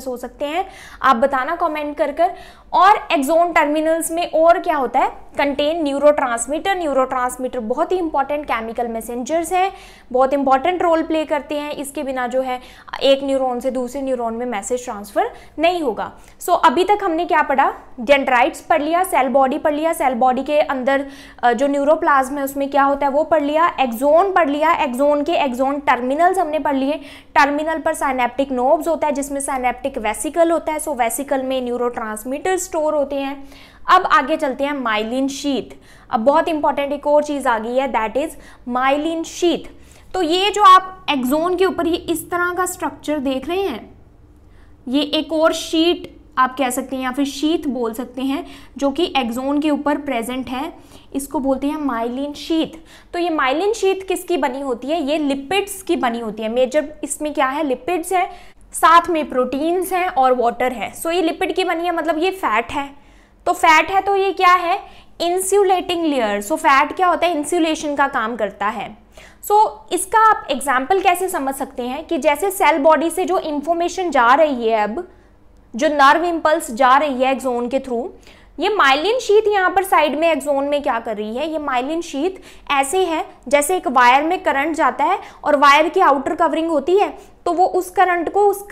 हो सकते हैं आप बताना कॉमेंट कर कर और एक्जोन टर्मिनल्स में और क्या होता है contain neurotransmitter neurotransmitter बहुत ही इंपॉर्टेंट केमिकल मैसेंजर्स हैं बहुत इंपॉर्टेंट रोल प्ले करते हैं इसके बिना जो है एक न्यूरॉन से दूसरे न्यूरॉन में मैसेज ट्रांसफर नहीं होगा सो so, अभी तक हमने क्या पढ़ा डेंड्राइट्स पढ़ लिया सेल बॉडी पढ़ लिया सेल बॉडी के अंदर जो न्यूरोप्लाज्म है उसमें क्या होता है वो पढ़ लिया एक्जोन पढ़ लिया एक्जोन के एक्जोन टर्मिनल्स हमने पढ़ लिए टर्मिनल पर साइनेप्टिक नोब्स होता है जिसमें साइनेप्टिक वेसिकल होता है सो वेसिकल में न्यूरो स्टोर होते हैं अब आगे चलते हैं माइलिन शीत अब बहुत इंपॉर्टेंट एक और चीज़ आ गई है दैट इज़ माइलिन शीत तो ये जो आप एक्जोन के ऊपर ये इस तरह का स्ट्रक्चर देख रहे हैं ये एक और शीट आप कह सकते हैं या फिर शीत बोल सकते हैं जो कि एक्जोन के ऊपर प्रेजेंट है इसको बोलते हैं माइलिन शीत तो ये माइलिन शीत किसकी बनी होती है ये लिपिड्स की बनी होती है मेजर इसमें क्या है लिपिड्स है साथ में प्रोटीन्स हैं और वाटर है सो ये लिपिड की बनी है मतलब ये फैट है तो फैट है तो ये क्या है इंसुलेटिंग लेयर सो फैट क्या होता है इंसुलेशन का काम करता है सो so, इसका आप एग्जाम्पल कैसे समझ सकते हैं कि जैसे सेल बॉडी से जो इन्फॉर्मेशन जा रही है अब जो नर्व इम्पल्स जा रही है एक्जोन के थ्रू ये माइलिन शीत यहाँ पर साइड में एक्जोन में क्या कर रही है ये माइलिन शीत ऐसे है जैसे एक वायर में करंट जाता है और वायर की आउटर कवरिंग होती है तो वो उस करंट को उस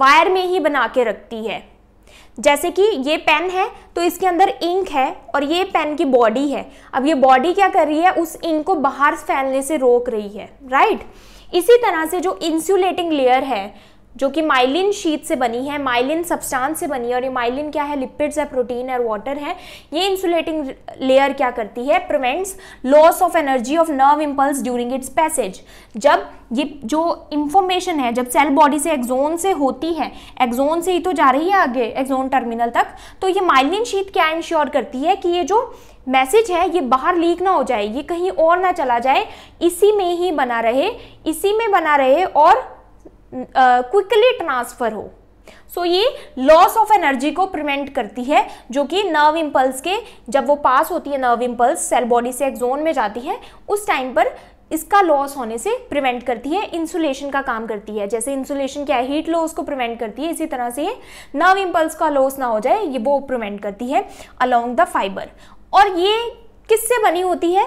वायर में ही बना के रखती है जैसे कि ये पेन है तो इसके अंदर इंक है और ये पेन की बॉडी है अब ये बॉडी क्या कर रही है उस इंक को बाहर फैलने से रोक रही है राइट इसी तरह से जो इंसुलेटिंग लेयर है जो कि माइलिन शीट से बनी है माइलिन सब्सटेंस से बनी है और ये माइलिन क्या है लिपिड्स है प्रोटीन और वाटर है ये इंसुलेटिंग लेयर क्या करती है prevents loss of energy of nerve impulse during its passage जब ये जो इंफॉर्मेशन है जब सेल बॉडी से एक्जोन से होती है एक्जोन से ही तो जा रही है आगे एक्जोन टर्मिनल तक तो ये माइलिन शीत क्या इंश्योर करती है कि ये जो मैसेज है ये बाहर लीक ना हो जाए ये कहीं और ना चला जाए इसी में ही बना रहे इसी में बना रहे और क्विकली ट्रांसफर हो सो so, ये लॉस ऑफ एनर्जी को प्रिवेंट करती है जो कि नर्व इम्पल्स के जब वो पास होती है नर्व इम्पल्स सेल बॉडी से एक्जोन में जाती है उस टाइम पर इसका लॉस होने से प्रिवेंट करती है इंसुलेशन का काम करती है जैसे इंसुलेशन क्या है हीट लॉस को प्रिवेंट करती है इसी तरह से ये नर्व इम्पल्स का लॉस ना हो जाए ये वो प्रिवेंट करती है अलोंग द फाइबर और ये किससे बनी होती है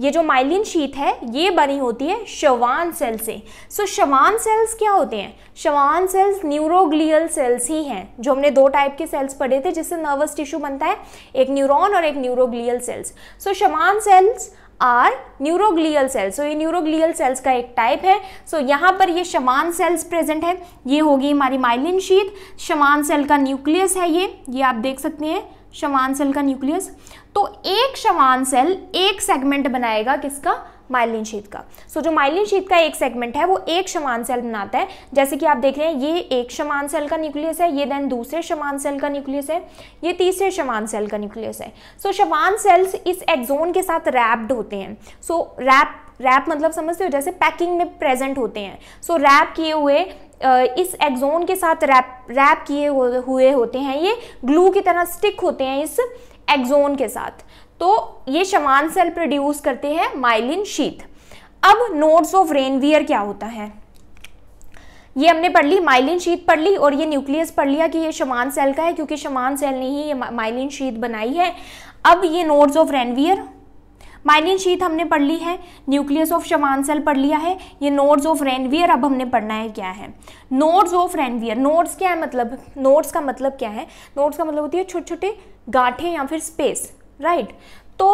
ये जो माइलिन शीत है ये बनी होती है शवान सेल से सो so, शवान सेल्स क्या होते हैं शवान सेल्स न्यूरोग्लियल सेल्स ही हैं जो हमने दो टाइप के सेल्स पढ़े थे जिससे नर्वस टिश्यू बनता है एक न्यूरॉन और एक neuroglial cells so Schwann cells are neuroglial cells so ये न्यूरोग्लियल सेल्स का एक टाइप है सो so, यहाँ पर ये शमान सेल्स प्रेजेंट है ये होगी हमारी माइलिन शीत शमान सेल का न्यूक्लियस है ये ये आप देख सकते हैं शमान सेल का न्यूक्लियस तो एक शवान सेल एक सेगमेंट बनाएगा किसका माइलिन शीत का सो so, जो माइलिन शीत का एक सेगमेंट है वो एक शमान सेल बनाता है जैसे कि आप देख रहे हैं ये एक शमान सेल का न्यूक्लियस है ये देन दूसरे शमान सेल का न्यूक्लियस है ये तीसरे शमान सेल का न्यूक्लियस है सो so, शमान सेल्स इस एक्जोन के साथ रैप्ड होते हैं सो so, रैप रैप मतलब समझते हो जैसे पैकिंग में प्रेजेंट होते हैं सो so, रैप किए हुए इस एक्जोन के साथ रैप रैप किए हुए होते हैं ये ग्लू की तरह स्टिक होते हैं इस एक्जोन के साथ तो ये शवान सेल प्रोड्यूस करते हैं माइलिन शीथ अब नोड्स ऑफ रेनवियर क्या होता है ये हमने पढ़ ली माइलिन शीत पढ़ ली और ये न्यूक्लियस पढ़ लिया कि ये शमान सेल का है क्योंकि शमान सेल ने ही ये माइलिन शीत बनाई है अब ये नोड्स ऑफ रेनवियर माइलिन शीत हमने पढ़ ली है न्यूक्लियस ऑफ शवान सेल पढ़ लिया है ये नोड्स ऑफ रेनवियर अब हमने पढ़ना है क्या है नोड्स ऑफ रेनवियर नोड्स क्या है मतलब नोड्स का मतलब क्या है नोड्स का मतलब होती है छोटे छोटे गाठे या फिर स्पेस राइट तो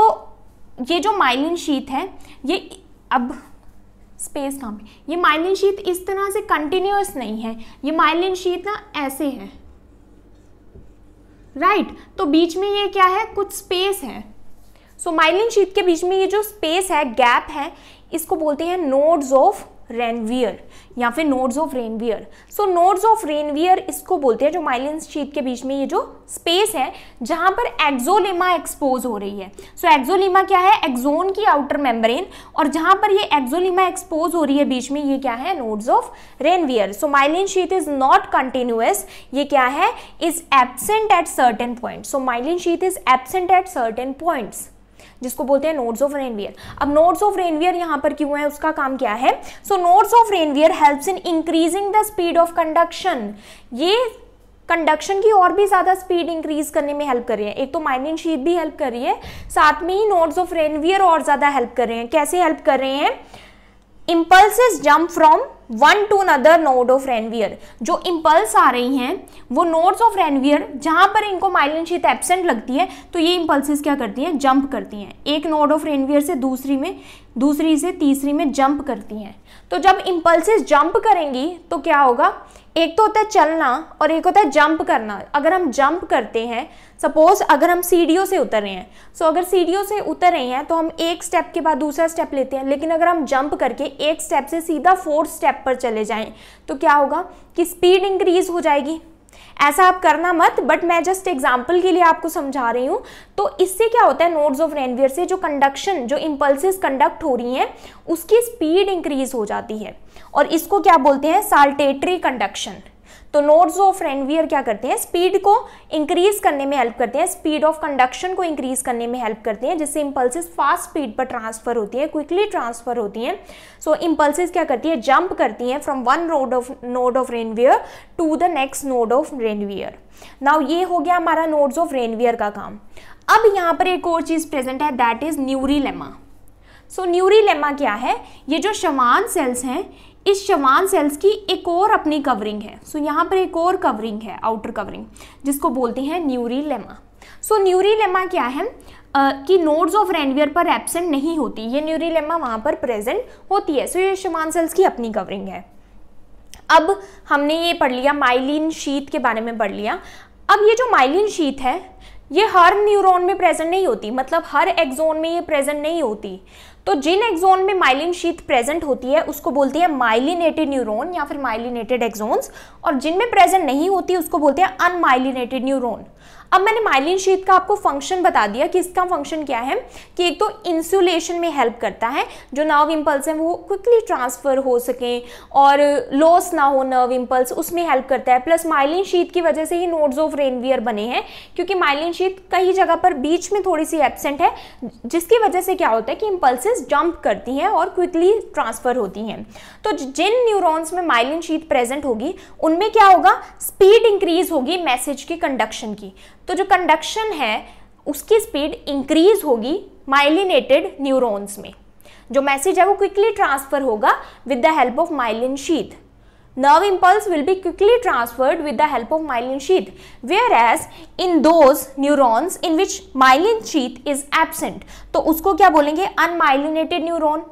ये जो माइलिन शीत है ये अब स्पेस कहाँ पे ये माइलिन शीत इस तरह से कंटिन्यूस नहीं है ये माइलिन शीत ना ऐसे है राइट right. तो बीच में ये क्या है कुछ स्पेस है सो माइलिन शीत के बीच में ये जो स्पेस है गैप है इसको बोलते हैं नोड्स ऑफ रेनवियर या फिर nodes of Ranvier so nodes of Ranvier इसको बोलते हैं जो माइलिन शीत के बीच में ये जो स्पेस है जहाँ पर एक्जोलिमा एक्सपोज हो रही है सो so, एक्जोलिमा क्या है एक्जोन की आउटर मेम्ब्रेन और जहाँ पर ये एक्जोलिमा एक्सपोज हो रही है बीच में ये क्या है nodes of Ranvier so myelin sheath is not continuous ये क्या है is absent at certain point so myelin sheath is absent at certain points जिसको बोलते हैं नोड्स ऑफ रेनवियर अब नोड्स ऑफ रेनवियर यहाँ पर क्यों है उसका काम क्या है so nodes of Ranvier helps in increasing the speed of conduction ये कंडक्शन की और भी ज़्यादा स्पीड इंक्रीज करने में हेल्प कर रही है एक तो माइनिंग शीट भी हेल्प कर रही है साथ में ही नोड्स ऑफ रेनवियर और ज़्यादा हेल्प कर रहे हैं कैसे हेल्प कर रहे हैं impulses jump from one to another node of Ranvier जो इम्पल्स आ रही हैं वो नोड्स ऑफ रेनवियर जहाँ पर इनको माइलिन शीत एबसेंट लगती है तो ये इम्पल्सेस क्या करती हैं जंप करती हैं एक नोड ऑफ रेनवियर से दूसरी में दूसरी से तीसरी में जंप करती हैं तो जब इम्पल्सिस जंप करेंगी तो क्या होगा एक तो होता है चलना और एक होता है जंप करना अगर हम जंप करते हैं सपोज अगर हम सीढ़ियों से उतर रहे हैं सो so, अगर सीढ़ियों से उतर रहे हैं तो हम एक स्टेप के बाद दूसरा स्टेप लेते हैं लेकिन अगर हम जंप करके एक स्टेप से सीधा फोर्थ स्टेप पर चले जाएं तो क्या होगा कि स्पीड इंक्रीज हो जाएगी ऐसा आप करना मत बट मैं जस्ट एग्जाम्पल के लिए आपको समझा रही हूँ तो इससे क्या होता है नोड्स ऑफ रेनवियर से जो कंडक्शन जो इम्पल्सिस कंडक्ट हो रही हैं उसकी स्पीड इंक्रीज हो जाती है और इसको क्या बोलते हैं साल्टेटरी कंडक्शन तो नोड्स ऑफ रेनवियर क्या करते हैं स्पीड को इंक्रीज करने में हेल्प करते हैं स्पीड ऑफ कंडक्शन को इंक्रीज करने में हेल्प करते हैं जिससे इम्पल्सिस फास्ट स्पीड पर ट्रांसफर होती है क्विकली ट्रांसफर होती हैं सो so, क्या करती है जंप करती हैं from one road of node of Ranvier to the next node of Ranvier now ये हो गया हमारा नोड्स ऑफ रेनवियर का काम अब यहाँ पर एक और चीज़ प्रेजेंट है that is neurilemma so so, neurilemma क्या है ये जो शमान सेल्स हैं इस शवान सेल्स की एक और अपनी कवरिंग है सो so, यहाँ पर एक और कवरिंग है आउटर कवरिंग जिसको बोलते हैं neurilemma so so, neurilemma क्या है Uh, कि नोड्स ऑफ रेनवियर पर एबसेंट नहीं होती ये न्यूरीलेमा वहाँ पर प्रेजेंट होती है सो so, ये शवान सेल्स की अपनी कवरिंग है अब हमने ये पढ़ लिया माइलिन शीत के बारे में पढ़ लिया अब ये जो माइलिन शीत है ये हर न्यूरॉन में प्रेजेंट नहीं होती मतलब हर एक्जोन में ये प्रेजेंट नहीं होती तो जिन एक्जोन में माइलिन शीत प्रेजेंट होती है उसको बोलती है माइलिनेटेड न्यूरोन या फिर माइलिनेटेड एक्जोन्स और जिनमें प्रेजेंट नहीं होती उसको बोलते हैं अनमाइलिनेटेड न्यूरोन अब मैंने माइलिन शीत का आपको फंक्शन बता दिया कि इसका फंक्शन क्या है कि एक तो इंसुलेशन में हेल्प करता है जो नर्व इम्पल्स हैं वो क्विकली ट्रांसफ़र हो सकें और लॉस ना हो नर्व इम्पल्स उसमें हेल्प करता है प्लस माइलिन शीत की वजह से ही नोड्स ऑफ रेनवियर बने हैं क्योंकि माइलिन शीत कई जगह पर बीच में थोड़ी सी एबसेंट है जिसकी वजह से क्या होता है कि इम्पल्सिस जंप करती हैं और क्विकली ट्रांसफ़र होती हैं तो जिन न्यूरोन्स में माइलिन शीत प्रेजेंट होगी उनमें क्या होगा स्पीड इंक्रीज होगी मैसेज की कंडक्शन की तो जो कंडक्शन है उसकी स्पीड इंक्रीज होगी माइलिनेटेड न्यूरॉन्स में जो मैसेज है वो क्विकली ट्रांसफर होगा with the help of myelin sheath nerve impulse will be quickly transferred with the help of myelin sheath whereas in those neurons in which myelin sheath is absent तो उसको क्या बोलेंगे unmyelinated neuron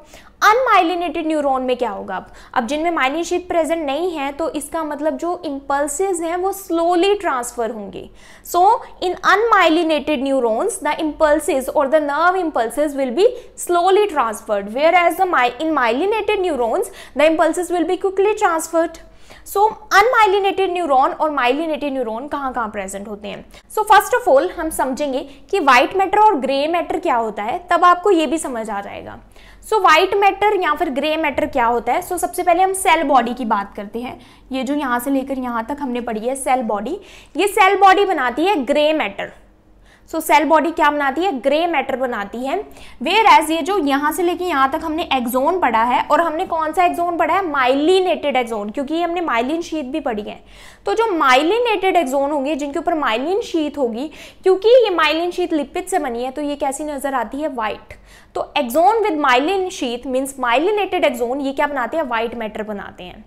unmyelinated neuron में क्या होगा अब अब जिनमें माइलिन शीट प्रेजेंट नहीं है तो इसका मतलब जो इम्पल्स हैं वो स्लोली ट्रांसफर होंगे so in unmyelinated neurons the impulse और the nerve impulse will be transferred whereas the my in myelinated neurons the impulses will be quickly transferred so unmyelinated neuron और myelinated neuron कहाँ कहाँ present होते हैं so first of all हम समझेंगे कि white matter और grey matter क्या होता है तब आपको ये भी समझ आ जाएगा सो व्हाइट मैटर या फिर ग्रे मैटर क्या होता है सो so, सबसे पहले हम सेल बॉडी की बात करते हैं ये जो यहाँ से लेकर यहाँ तक हमने पढ़ी है सेल बॉडी ये सेल बॉडी बनाती है grey matter so cell body क्या बनाती है ग्रे मैटर बनाती है वेयर एज ये जो यहाँ से लेके यहाँ तक हमने एक्जोन पढ़ा है और हमने कौन सा एक्जोन पढ़ा है माइलिनेटेड एक्जोन क्योंकि हमने माइलिन शीत भी पढ़ी है तो जो माइलिनेटेड एक्जोन होंगे जिनके ऊपर माइलिन शीत होगी क्योंकि ये माइलिन शीत लिपिड से बनी है तो ये कैसी नजर आती है वाइट तो axon with myelin sheath means myelinated axon ये क्या बनाते हैं वाइट मैटर बनाते हैं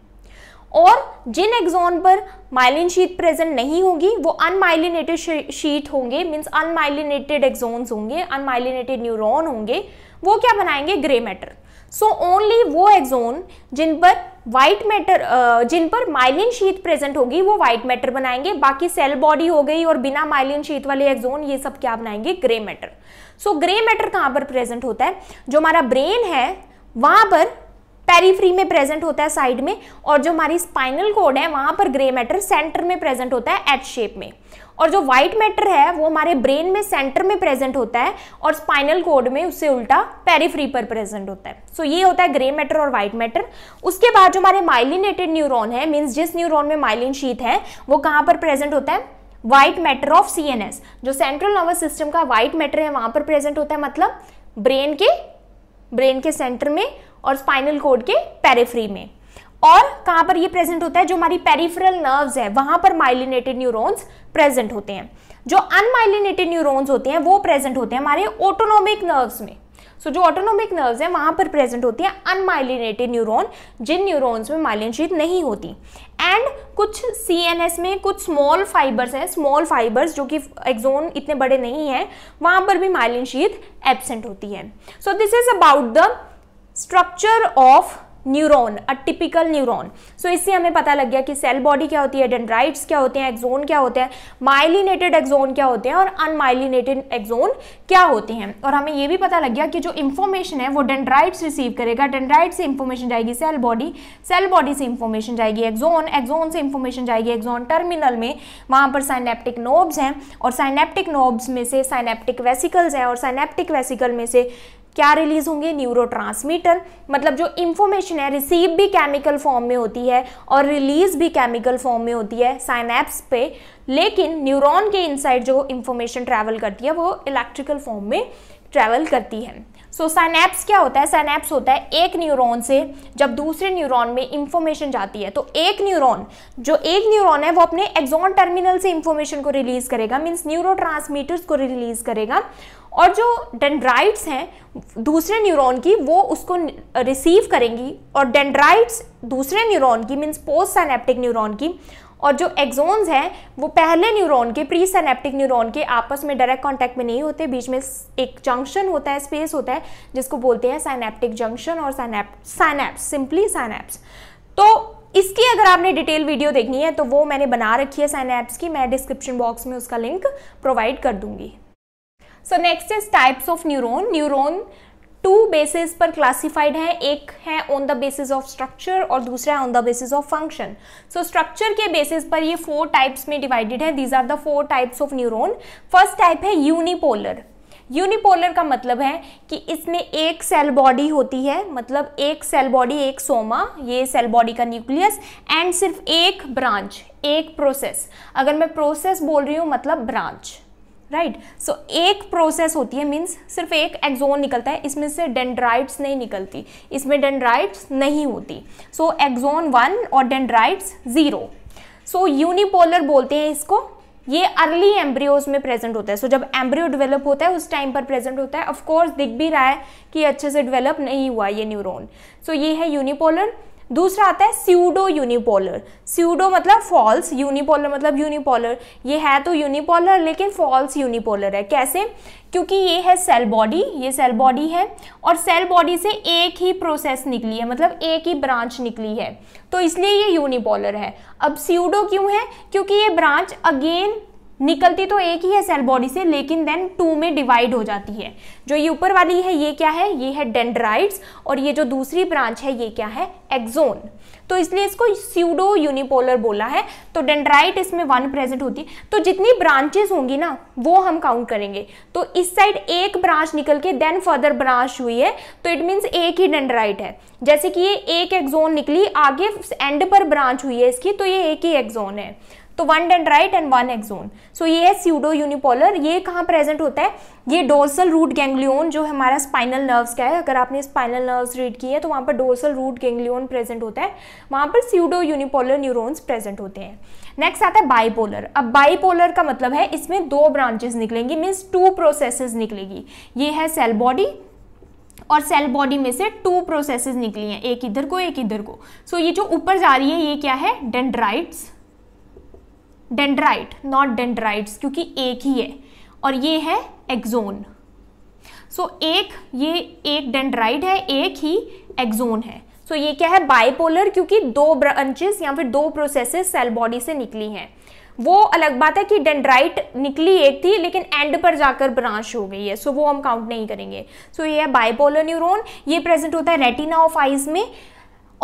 और जिन एग्जोन पर माइलिन शीट प्रेजेंट नहीं होगी वो अनमाइलिनेटेड शीट होंगे मीन्स अनमाइलिनेटेड एग्जोन होंगे अनमाइलिनेटेड न्यूरॉन होंगे वो क्या बनाएंगे ग्रे मैटर सो ओनली वो एग्जोन जिन पर वाइट मैटर जिन पर माइलिन शीत प्रेजेंट होगी वो वाइट मैटर बनाएंगे बाकी सेल बॉडी हो गई और बिना माइलिन शीत वाले एग्जोन ये सब क्या बनाएंगे grey matter so grey matter कहाँ पर प्रेजेंट होता है जो हमारा ब्रेन है वहाँ पर पेरीफ्री में प्रेजेंट होता है साइड में और जो हमारी स्पाइनल कोड है वहाँ पर ग्रे मैटर सेंटर में प्रेजेंट होता है एच शेप में और जो व्हाइट मैटर है वो हमारे ब्रेन में सेंटर में प्रेजेंट होता है और स्पाइनल कोड में उससे उल्टा पेरीफ्री पर प्रेजेंट होता है सो so, ये होता है ग्रे मैटर और व्हाइट मैटर उसके बाद जो हमारे माइलिनेटेड न्यूरोन है मीन्स जिस न्यूरोन में माइलिन शीत है वो कहाँ पर प्रेजेंट होता है व्हाइट मैटर ऑफ सी जो सेंट्रल नर्वस सिस्टम का व्हाइट मैटर है वहाँ पर प्रेजेंट होता है मतलब ब्रेन के ब्रेन के सेंटर में और स्पाइनल कोड के पेरिफ्री में और कहाँ पर ये प्रेजेंट होता है जो हमारी पेरिफेरल नर्व्स है वहाँ पर माइलिनेटेड न्यूरॉन्स प्रेजेंट होते हैं जो अनमाइलिनेटेड न्यूरॉन्स होते हैं वो प्रेजेंट होते हैं हमारे ऑटोनोमिक नर्व्स में सो so, जो ऑटोनोमिक नर्व्स है वहाँ पर प्रेजेंट होती हैं अनमाइलिनेटेड न्यूरोन जिन न्यूरोन्स में माइलिन नहीं होती एंड कुछ सी एन एस में कुछ स्मॉल फाइबर्स हैं स्मॉल फाइबर्स जो कि एक्जोन इतने बड़े नहीं हैं वहाँ पर भी माइलिन एबसेंट होती है so this is about the structure of neuron a typical neuron so इससे हमें पता लग गया कि सेल बॉडी क्या होती है डेंड्राइट्स क्या होते हैं एक्जोन क्या होते हैं माइलिनेटेड एक्जोन क्या होते हैं और अनमाइलिनेटेड एक्जोन क्या होते हैं और हमें ये भी पता लग गया कि जो इन्फॉर्मेशन है वो डेंड्राइट्स रिसीव करेगा डेंड्राइट से इन्फॉर्मेशन जाएगी सेल बॉडी सेल बॉडी से इन्फॉर्मेशन जाएगी एक्जोन एक्जोन से इन्फॉर्मेशन जाएगी एक्जोन टर्मिनल में वहाँ पर साइनेप्टिक नोब्स हैं और साइनेप्टिक नोब्स में से साइनेप्टिक वेसिकल्स हैं और साइनेप्टिक वेसिकल में से क्या रिलीज होंगे न्यूरो मतलब जो इन्फॉर्मेशन है रिसीव भी केमिकल फॉर्म में होती है और रिलीज भी केमिकल फॉर्म में होती है साइनेप्स पे लेकिन न्यूरॉन के इनसाइड जो इन्फॉर्मेशन ट्रैवल करती है वो इलेक्ट्रिकल फॉर्म में ट्रैवल करती है सो साइनेप्स क्या होता है सैनैप्स होता है एक न्यूरॉन से जब दूसरे न्यूरॉन में इंफॉर्मेशन जाती है तो एक न्यूरॉन जो एक न्यूरॉन है वो अपने एग्जॉन टर्मिनल से इंफॉर्मेशन को रिलीज करेगा मीन्स न्यूरो को रिलीज करेगा और जो डेंड्राइट्स हैं दूसरे न्यूरॉन की वो उसको रिसीव करेंगी और डेंड्राइट्स दूसरे न्यूरॉन की मीन्स पोस्ट साइनेप्टिक न्यूरॉन की और जो एक्जोन्स हैं वो पहले न्यूरॉन के प्री सैनेप्टिक न्यूरॉन के आपस में डायरेक्ट कांटेक्ट में नहीं होते बीच में एक जंक्शन होता है स्पेस होता है जिसको बोलते हैं सैनैप्टिक जंक्शन और साइनेप साइनेप्स सिंपली साइनेप्स तो इसकी अगर आपने डिटेल वीडियो देखनी है तो वो मैंने बना रखी है साइनेप्स की मैं डिस्क्रिप्शन बॉक्स में उसका लिंक प्रोवाइड कर दूंगी so next is types of neuron neuron two basis पर क्लासिफाइड है एक है on the basis of structure और दूसरा है on the basis of function so structure के बेसिस पर ये फोर टाइप्स में डिवाइडेड है these are the four types of neuron first type है यूनिपोलर यूनिपोलर का मतलब है कि इसमें एक सेल बॉडी होती है मतलब एक सेल बॉडी एक सोमा ये सेल बॉडी का न्यूक्लियस एंड सिर्फ एक ब्रांच एक प्रोसेस अगर मैं प्रोसेस बोल रही हूँ मतलब branch right right? So so, एक प्रोसेस होती है मीन्स सिर्फ एक एक्जोन निकलता है इसमें से डेंड्राइट्स नहीं निकलती इसमें डेंड्राइट्स नहीं होती सो एक्जोन वन और डेंड्राइट्स ज़ीरो सो यूनिपोलर बोलते हैं इसको ये अर्ली एम्ब्रियोज में प्रेजेंट होता है सो so, जब एम्ब्रियो डेवलप होता है उस टाइम पर प्रेजेंट होता है ऑफकोर्स दिख भी रहा है कि अच्छे से डिवेलप नहीं हुआ ये न्यूरोन सो so, ये है यूनिपोलर दूसरा आता है स्यूडो यूनिपोलर स्यूडो मतलब फॉल्स यूनिपोलर मतलब यूनिपोलर ये है तो यूनिपोलर लेकिन फॉल्स यूनिपोलर है कैसे क्योंकि ये है सेल बॉडी ये सेल बॉडी है और सेल बॉडी से एक ही प्रोसेस निकली है मतलब एक ही ब्रांच निकली है तो इसलिए ये यूनिपोलर है अब स्यूडो क्यों है क्योंकि ये ब्रांच अगेन निकलती तो एक ही है सेल बॉडी से लेकिन देन टू में डिवाइड हो जाती है जो ये ऊपर वाली है ये क्या है ये है डेंड्राइड्स और ये जो दूसरी ब्रांच है ये क्या है एक्जोन तो इसलिए इसको स्यूडो यूनिपोलर बोला है तो डेंड्राइट इसमें वन प्रेजेंट होती है तो जितनी ब्रांचेस होंगी ना वो हम काउंट करेंगे तो इस साइड एक ब्रांच निकल के देन फर्दर ब्रांच हुई है तो इट मीन्स एक ही डेंड्राइट है जैसे कि ये एक एक्जोन निकली आगे एंड पर ब्रांच हुई है इसकी तो ये एक ही एक्जोन है तो one dendrite and one axon so ये है सीडो यूनिपोलर ये कहाँ प्रेजेंट होता है ये डोर्सल रूट गैंग्लियोन जो हमारा स्पाइनल नर्व्स का है अगर आपने स्पाइनल नर्व्स रीड की है तो वहाँ पर डोर्सल रूट गैंग्लियोन प्रेजेंट होता है वहाँ पर स्यूडो यूनिपोलर न्यूरोन्स प्रेजेंट होते हैं नेक्स्ट आता है बाईपोलर अब बाईपोलर का मतलब है इसमें दो ब्रांचेस निकलेंगी मीन्स टू प्रोसेसेस निकलेगी ये है सेल बॉडी और सेल बॉडी में से टू प्रोसेसेस निकली हैं एक इधर को एक इधर को सो so, ये जो ऊपर जा रही है ये क्या है डेंड्राइट्स डेंड्राइट नॉट डेंड्राइट्स क्योंकि एक ही है और ये है एक्जोन सो so, एक ये एक डेंड्राइट है एक ही एक्जोन है सो so, ये क्या है बायपोलर क्योंकि दो ब्रांचेस या फिर दो प्रोसेसेस सेल बॉडी से निकली हैं वो अलग बात है कि डेंड्राइट निकली एक थी लेकिन एंड पर जाकर ब्रांच हो गई है सो so, वो हम काउंट नहीं करेंगे सो so, ये है बायपोलर न्यूरोन ये प्रेजेंट होता है रेटिना ऑफ आइज में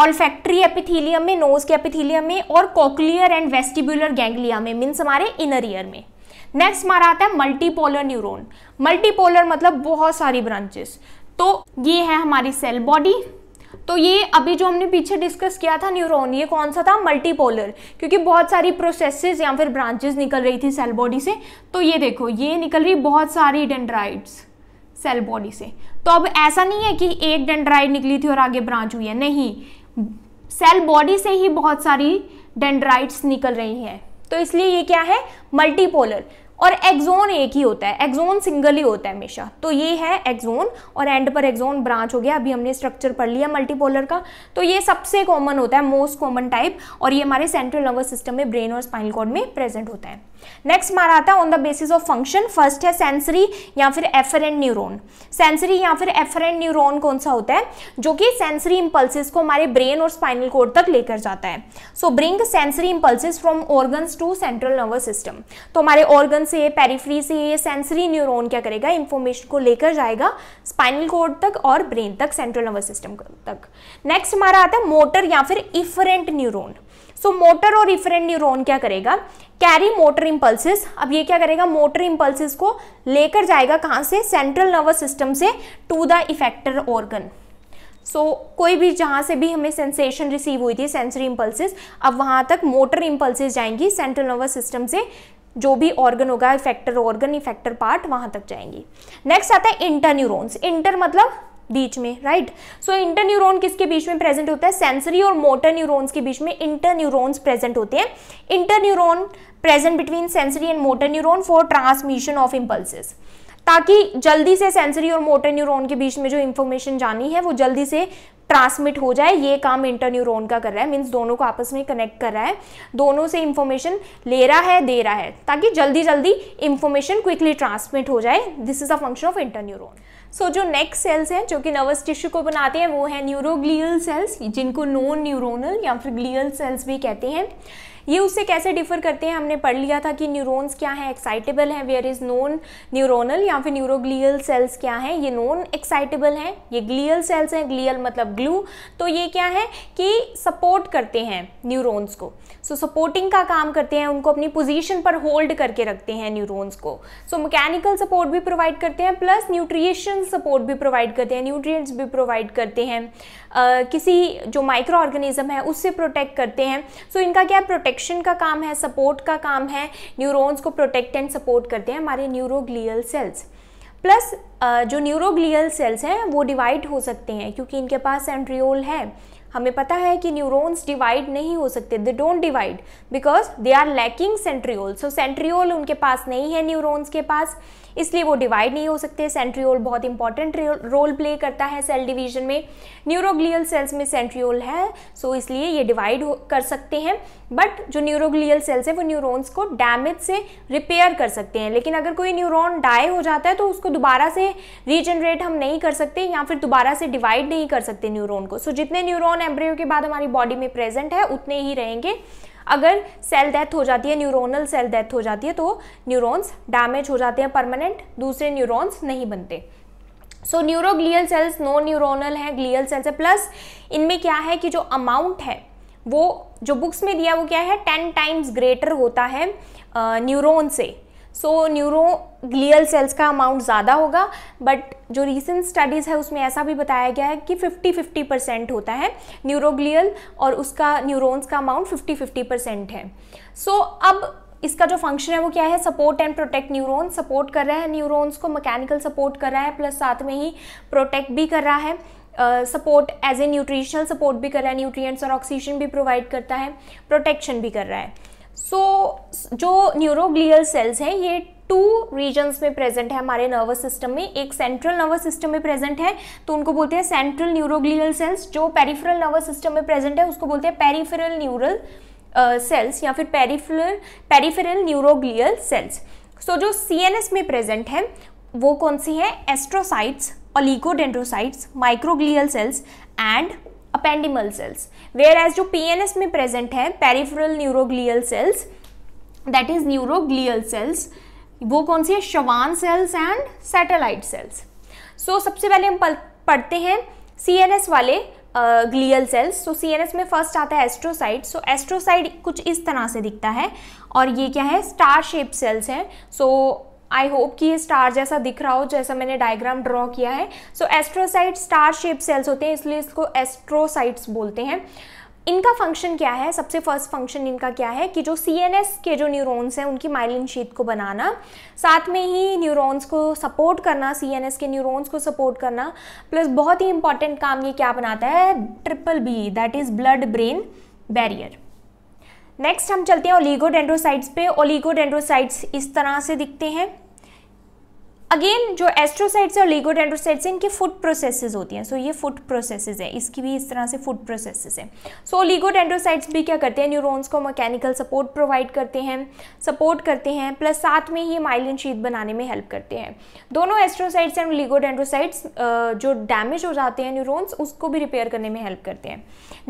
ऑल्फैक्ट्री एपिथीलियम में नोज के एपिथीलियम में और कॉकलियर एंड वेस्टिबुलर गैंग्लिया में मीन्स हमारे इनर ईयर में नेक्स्ट हमारा आता है मल्टीपोलर न्यूरोन मल्टीपोलर मतलब बहुत सारी ब्रांचेस तो ये है हमारी सेल बॉडी तो ये अभी जो हमने पीछे डिस्कस किया था न्यूरॉन ये कौन सा था मल्टीपोलर क्योंकि बहुत सारी प्रोसेसेस या फिर ब्रांचेस निकल रही थी सेल बॉडी से तो ये देखो ये निकल रही बहुत सारी डेंड्राइड्स सेल बॉडी से तो अब ऐसा नहीं है कि एक डेंड्राइड निकली थी और आगे ब्रांच हुई है नहीं सेल बॉडी से ही बहुत सारी डेंड्राइट्स निकल रही हैं तो इसलिए ये क्या है मल्टीपोलर और एक्जोन एक ही होता है एक्जोन सिंगल ही होता है हमेशा तो ये है एक्जोन और एंड पर एक्जोन ब्रांच हो गया अभी हमने स्ट्रक्चर पढ़ लिया मल्टीपोलर का तो ये सबसे कॉमन होता है मोस्ट कॉमन टाइप और ये हमारे सेंट्रल नर्वस सिस्टम में ब्रेन और स्पाइनल कॉर्ड में प्रेजेंट होता है नेक्स्ट हमारा आता है on the basis of function first है सेंसरी या फिर एफरेंट न्यूरोन सेंसरी या फिर एफरेंट न्यूरोन कौन सा होता है जो कि सेंसरी इंपल्सिस को हमारे ब्रेन और स्पाइनल कोड तक लेकर जाता है so bring sensory impulses from organs to central nervous system तो हमारे ऑर्गन से पेरीफ्री से ये सेंसरी न्यूरोन क्या करेगा इंफॉर्मेशन को लेकर जाएगा स्पाइनल कोड तक और ब्रेन तक सेंट्रल नर्वस सिस्टम तक नेक्स्ट हमारा आता है मोटर या फिर इफरेंट न्यूरोन सो मोटर और रिफरेंट न्यूरोन क्या करेगा कैरी मोटर इम्पल्सिस अब ये क्या करेगा मोटर इम्पल्सिस को लेकर जाएगा कहाँ से सेंट्रल नर्वस सिस्टम से to the effector organ so so, कोई भी जहाँ से भी हमें सेंसेशन रिसीव हुई थी सेंसरी इम्पल्सिस अब वहाँ तक मोटर इम्पल्सिस जाएंगी सेंट्रल नर्वस सिस्टम से जो भी ऑर्गन होगा इफेक्टर ऑर्गन इफेक्टर पार्ट वहाँ तक जाएंगी नेक्स्ट आता है इंटर न्यूरोन्स इंटर मतलब बीच में राइट सो इंटर न्यूरोन किसके बीच में प्रेजेंट होता है सेंसरी और मोटर न्यूरोन्स के बीच में इंटर न्यूरोन्स प्रेजेंट होते हैं interneuron present between sensory and motor neuron for transmission of impulses ताकि जल्दी से सेंसरी और मोटर न्यूरोन के बीच में जो इन्फॉर्मेशन जानी है वो जल्दी से ट्रांसमिट हो जाए ये काम इंटर न्यूरोन का कर रहा है मीन्स दोनों को आपस में कनेक्ट कर रहा है दोनों से इन्फॉर्मेशन ले रहा है दे रहा है ताकि जल्दी जल्दी इन्फॉर्मेशन क्विकली ट्रांसमिट हो जाए this is a function of interneuron so so, जो नेक्स्ट सेल्स हैं जो कि नर्वस टिश्यू को बनाते हैं वो है न्यूरोग्लियल सेल्स जिनको नॉन न्यूरोनल या फिर ग्लियल सेल्स भी कहते हैं ये उससे कैसे डिफर करते हैं हमने पढ़ लिया था कि न्यूरॉन्स क्या हैं एक्साइटेबल हैं वेयर इज़ नॉन न्यूरोनल या फिर न्यूरोग्लियल सेल्स क्या हैं ये नॉन एक्साइटेबल हैं ये ग्लियल सेल्स हैं ग्लियल मतलब ग्लू तो ये क्या है कि सपोर्ट करते हैं न्यूरोन्स को सो सपोर्टिंग का काम करते हैं उनको अपनी पोजीशन पर होल्ड करके रखते हैं न्यूरॉन्स को सो मैकेनिकल सपोर्ट भी प्रोवाइड करते हैं प्लस न्यूट्रिशन सपोर्ट भी प्रोवाइड करते हैं न्यूट्रिएंट्स भी प्रोवाइड करते हैं uh, किसी जो माइक्रो ऑर्गेनिज्म है उससे प्रोटेक्ट करते हैं सो so, इनका क्या प्रोटेक्शन का काम है सपोर्ट का काम है न्यूरोन्स को प्रोटेक्ट एंड सपोर्ट करते हैं हमारे न्यूरोग्लियल सेल्स प्लस जो न्यूरोग्लियल सेल्स हैं वो डिवाइड हो सकते हैं क्योंकि इनके पास एंड्रियोल है हमें पता है कि न्यूरॉन्स डिवाइड नहीं हो सकते they don't divide because they are lacking centriole so centriole उनके पास नहीं है न्यूरॉन्स के पास इसलिए वो डिवाइड नहीं हो सकते सेंट्रियोल बहुत इंपॉर्टेंट रोल प्ले करता है सेल डिवीजन में न्यूरोग्लियल सेल्स में सेंट्रियोल है सो so इसलिए ये डिवाइड कर सकते हैं बट जो न्यूरोग्लियल सेल्स है वो न्यूरोन्स को डैमेज से रिपेयर कर सकते हैं लेकिन अगर कोई न्यूरोन डाई हो जाता है तो उसको दोबारा से रीजनरेट हम नहीं कर सकते या फिर दोबारा से डिवाइड नहीं कर सकते न्यूरोन को सो so जितने न्यूरोन एम्ब्रियो के बाद हमारी बॉडी में प्रेजेंट है उतने ही रहेंगे अगर सेल डेथ हो जाती है न्यूरोनल सेल डेथ हो जाती है तो न्यूरॉन्स डैमेज हो जाते हैं परमानेंट दूसरे न्यूरॉन्स नहीं बनते so neuroglial cells no neuronal हैं ग्लियल सेल्स है प्लस इनमें क्या है कि जो अमाउंट है वो जो बुक्स में दिया वो क्या है टेन टाइम्स ग्रेटर होता है न्यूरोन से सो न्यूरोग्लियल सेल्स का अमाउंट ज़्यादा होगा बट जो रीसेंट स्टडीज़ है उसमें ऐसा भी बताया गया है कि 50 50 परसेंट होता है न्यूरोग्लियल और उसका न्यूरोन्स का अमाउंट 50 50 परसेंट है सो so, अब इसका जो फंक्शन है वो क्या है support and protect neuron support कर रहा है न्यूरोन्स को मैकेनिकल सपोर्ट कर रहा है प्लस साथ में ही प्रोटेक्ट भी कर रहा है support as a nutritional support भी कर रहा है न्यूट्रिएंट्स और ऑक्सीजन भी प्रोवाइड करता है प्रोटेक्शन भी कर रहा है सो so, जो न्यूरोग्लियल सेल्स हैं ये टू रीजन्स में प्रेजेंट है हमारे नर्वस सिस्टम में एक सेंट्रल नर्वस सिस्टम में प्रेजेंट है तो उनको बोलते हैं सेंट्रल न्यूरोग्लियल सेल्स जो पेरिफेरल नर्वस सिस्टम में प्रेजेंट है उसको बोलते हैं पेरिफेरल न्यूरल सेल्स या फिर peripheral peripheral neuroglial cells so जो सी में प्रेजेंट है वो कौन सी है astrocytes oligodendrocytes microglial cells and ependymal cells whereas जो पीएनएस में प्रेजेंट है peripheral neuroglial cells that is neuroglial cells वो कौन सी है Schwann cells and satellite cells so सबसे पहले हम पढ़ते हैं सी वाले ग्लियल सेल्स सो सी में फर्स्ट आता है एस्ट्रोसाइड सो एस्ट्रोसाइड कुछ इस तरह से दिखता है और ये क्या है स्टार शेप सेल्स हैं सो आई होप कि ये स्टार जैसा दिख रहा हो जैसा मैंने डायग्राम ड्रॉ किया है so astrocyte star shape cells होते हैं इसलिए इसको एस्ट्रोसाइट्स बोलते हैं इनका फंक्शन क्या है सबसे फर्स्ट फंक्शन इनका क्या है कि जो सी के जो न्यूरॉन्स हैं उनकी माइलिन शीत को बनाना साथ में ही न्यूरॉन्स को सपोर्ट करना सी के न्यूरॉन्स को सपोर्ट करना प्लस बहुत ही इंपॉर्टेंट काम ये क्या बनाता है triple B that is blood brain barrier next हम चलते हैं ओलीगोडेंड्रोसाइट्स पे ओलीगोडेंड्रोसाइट्स इस तरह से दिखते हैं अगेन जो एस्ट्रोसाइट्स और लीगोडेंड्रोसाइट्स हैं इनके फूड प्रोसेसेस होती हैं सो so, ये फूड प्रोसेसेस है इसकी भी इस तरह से फूड प्रोसेसेस है सो so, लीगोडेंड्रोसाइट्स भी क्या करते हैं न्यूरोन्स को मैकेनिकल सपोर्ट प्रोवाइड करते हैं सपोर्ट करते हैं प्लस साथ में ही माइलिन शीत बनाने में हेल्प करते हैं दोनों एस्ट्रोसाइट्स एंड लीगोडेंड्रोसाइट्स जो डैमेज हो जाते हैं न्यूरोन्स उसको भी रिपेयर करने में हेल्प करते हैं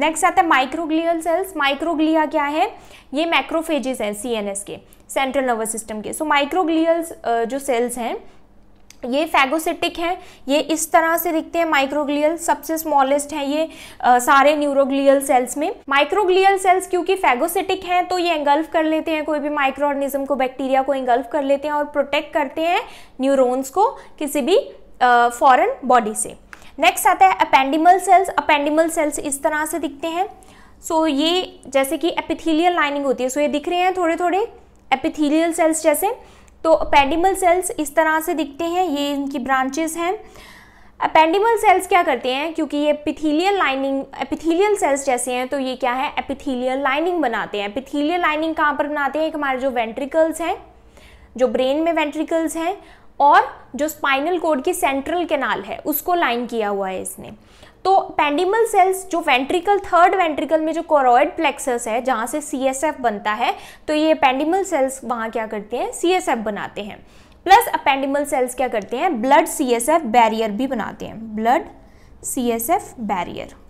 नेक्स्ट आता है माइक्रोग्लियल सेल्स माइक्रोग्लिया क्या है ये मैक्रोफेजेस हैं सी के सेंट्रल नर्वस सिस्टम के सो माइक्रोग्लियल जो सेल्स हैं ये फैगोसिटिक हैं ये इस तरह से दिखते हैं माइक्रोग्लियल सबसे स्मॉलेस्ट हैं ये आ, सारे न्यूरोग्लियल सेल्स में माइक्रोग्लियल सेल्स क्योंकि फैगोसिटिक हैं तो ये एंगल्फ कर लेते हैं कोई भी माइक्रो ऑर्गेनिज्म को बैक्टीरिया को एंगल्फ कर लेते हैं और प्रोटेक्ट करते हैं न्यूरोन्स को किसी भी फॉरन बॉडी से नेक्स्ट आता है अपेंडिमल सेल्स अपेंडिमल सेल्स इस तरह से दिखते हैं सो so, ये जैसे कि एपिथीलियल लाइनिंग होती है सो so, ये दिख रहे हैं थोड़े थोड़े एपिथीलियल सेल्स जैसे तो अपेंडिमल सेल्स इस तरह से दिखते हैं ये इनकी ब्रांचेस हैं अपेंडिमल सेल्स क्या करते हैं क्योंकि ये एपिथीलियल लाइनिंग एपिथीलियल सेल्स जैसे हैं तो ये क्या है एपिथीलियल लाइनिंग बनाते हैं एपिथीलियल लाइनिंग कहाँ पर बनाते हैं एक हमारे जो वेंट्रिकल्स हैं जो ब्रेन में वेंट्रिकल्स हैं और जो स्पाइनल कोड की सेंट्रल कैनाल है उसको लाइन किया हुआ है इसने तो पेंडिमल सेल्स जो वेंट्रिकल थर्ड वेंट्रिकल में जो कोरोइड प्लेक्सस है जहाँ से सी बनता है तो ये पेंडिमल सेल्स वहाँ क्या करते हैं सी बनाते हैं प्लस अपेंडिमल सेल्स क्या करते हैं ब्लड सी बैरियर भी बनाते हैं ब्लड सी बैरियर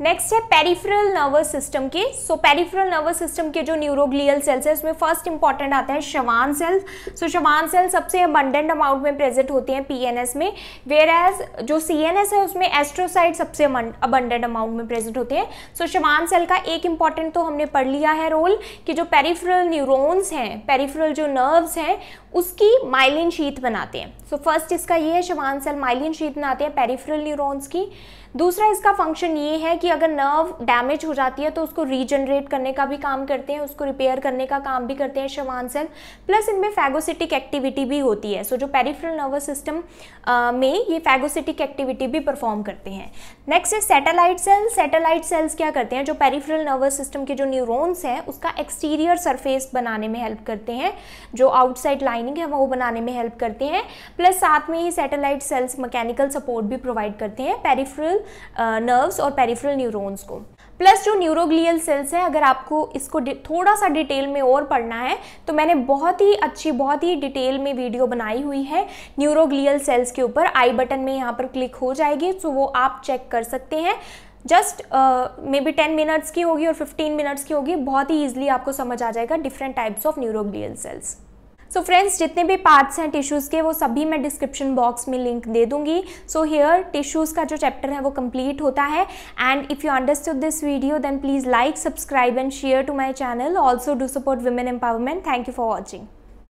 नेक्स्ट है पेरिफेरल नर्वस सिस्टम के सो पेरिफेरल नर्वस सिस्टम के जो न्यूरोग्लियल सेल्स है उसमें फर्स्ट इंपॉर्टेंट आते हैं Schwann cells so so, Schwann cell सबसे अबंडेंट अमाउंट में प्रेजेंट होते हैं पीएनएस में वेयर एज जो सीएनएस है उसमें एस्ट्रोसाइड सबसे अबंडेंट अमाउंट में प्रेजेंट होते हैं सो so, शवान सेल का एक इंपॉर्टेंट तो हमने पढ़ लिया है रोल कि जो पेरिफेरल न्यूरोन्स हैं पेरिफेरल जो नर्व्स हैं उसकी माइलिन शीत बनाते हैं सो so, फर्स्ट इसका ये है शवान सेल माइलिन शीत बनाते हैं पेरिफेरल न्यूरोन्स की दूसरा इसका फंक्शन ये है कि अगर नर्व डैमेज हो जाती है तो उसको रीजनरेट करने का भी काम करते हैं उसको रिपेयर करने का काम भी करते हैं शवान सेल प्लस इनमें फैगोसिटिक एक्टिविटी भी होती है सो so, जो पेरिफ्रल नर्वस सिस्टम में ये फैगोसिटिक एक्टिविटी भी परफॉर्म करते हैं नेक्स्ट है सैटेलाइट सेल सैटेलाइट सेल्स क्या करते हैं जो पेरीफ्रल नर्वस सिस्टम के जो न्यूरोन्स हैं उसका एक्सटीरियर सरफेस बनाने में हेल्प करते हैं जो आउटसाइड लाइनिंग है वो बनाने में हेल्प करते हैं प्लस साथ में ही सैटेलाइट सेल्स मैकेनिकल सपोर्ट भी प्रोवाइड करते हैं पेरीफ्रल नर्व्स और पेरिफ्रल न्यूरोन्स को प्लस जो न्यूरोग्लियल सेल्स हैं अगर आपको इसको थोड़ा सा डिटेल में और पढ़ना है तो मैंने बहुत ही अच्छी बहुत ही डिटेल में वीडियो बनाई हुई है न्यूरोग्लियल सेल्स के ऊपर आई बटन में यहाँ पर क्लिक हो जाएगी तो वो आप चेक कर सकते हैं just maybe ten minutes की होगी और फिफ्टीन मिनट्स की होगी बहुत ही ईजिली आपको समझ आ जाएगा different types of neuroglial cells so so friends जितने भी पार्ट्स हैं टिश्यूज़ के वो सभी मैं डिस्क्रिप्शन बॉक्स में लिंक दे दूंगी सो हेयर टिश्यूज़ का जो चैप्टर है वो कंप्लीट होता है and if you understood this video then please like subscribe and share to my channel also do support women empowerment thank you for watching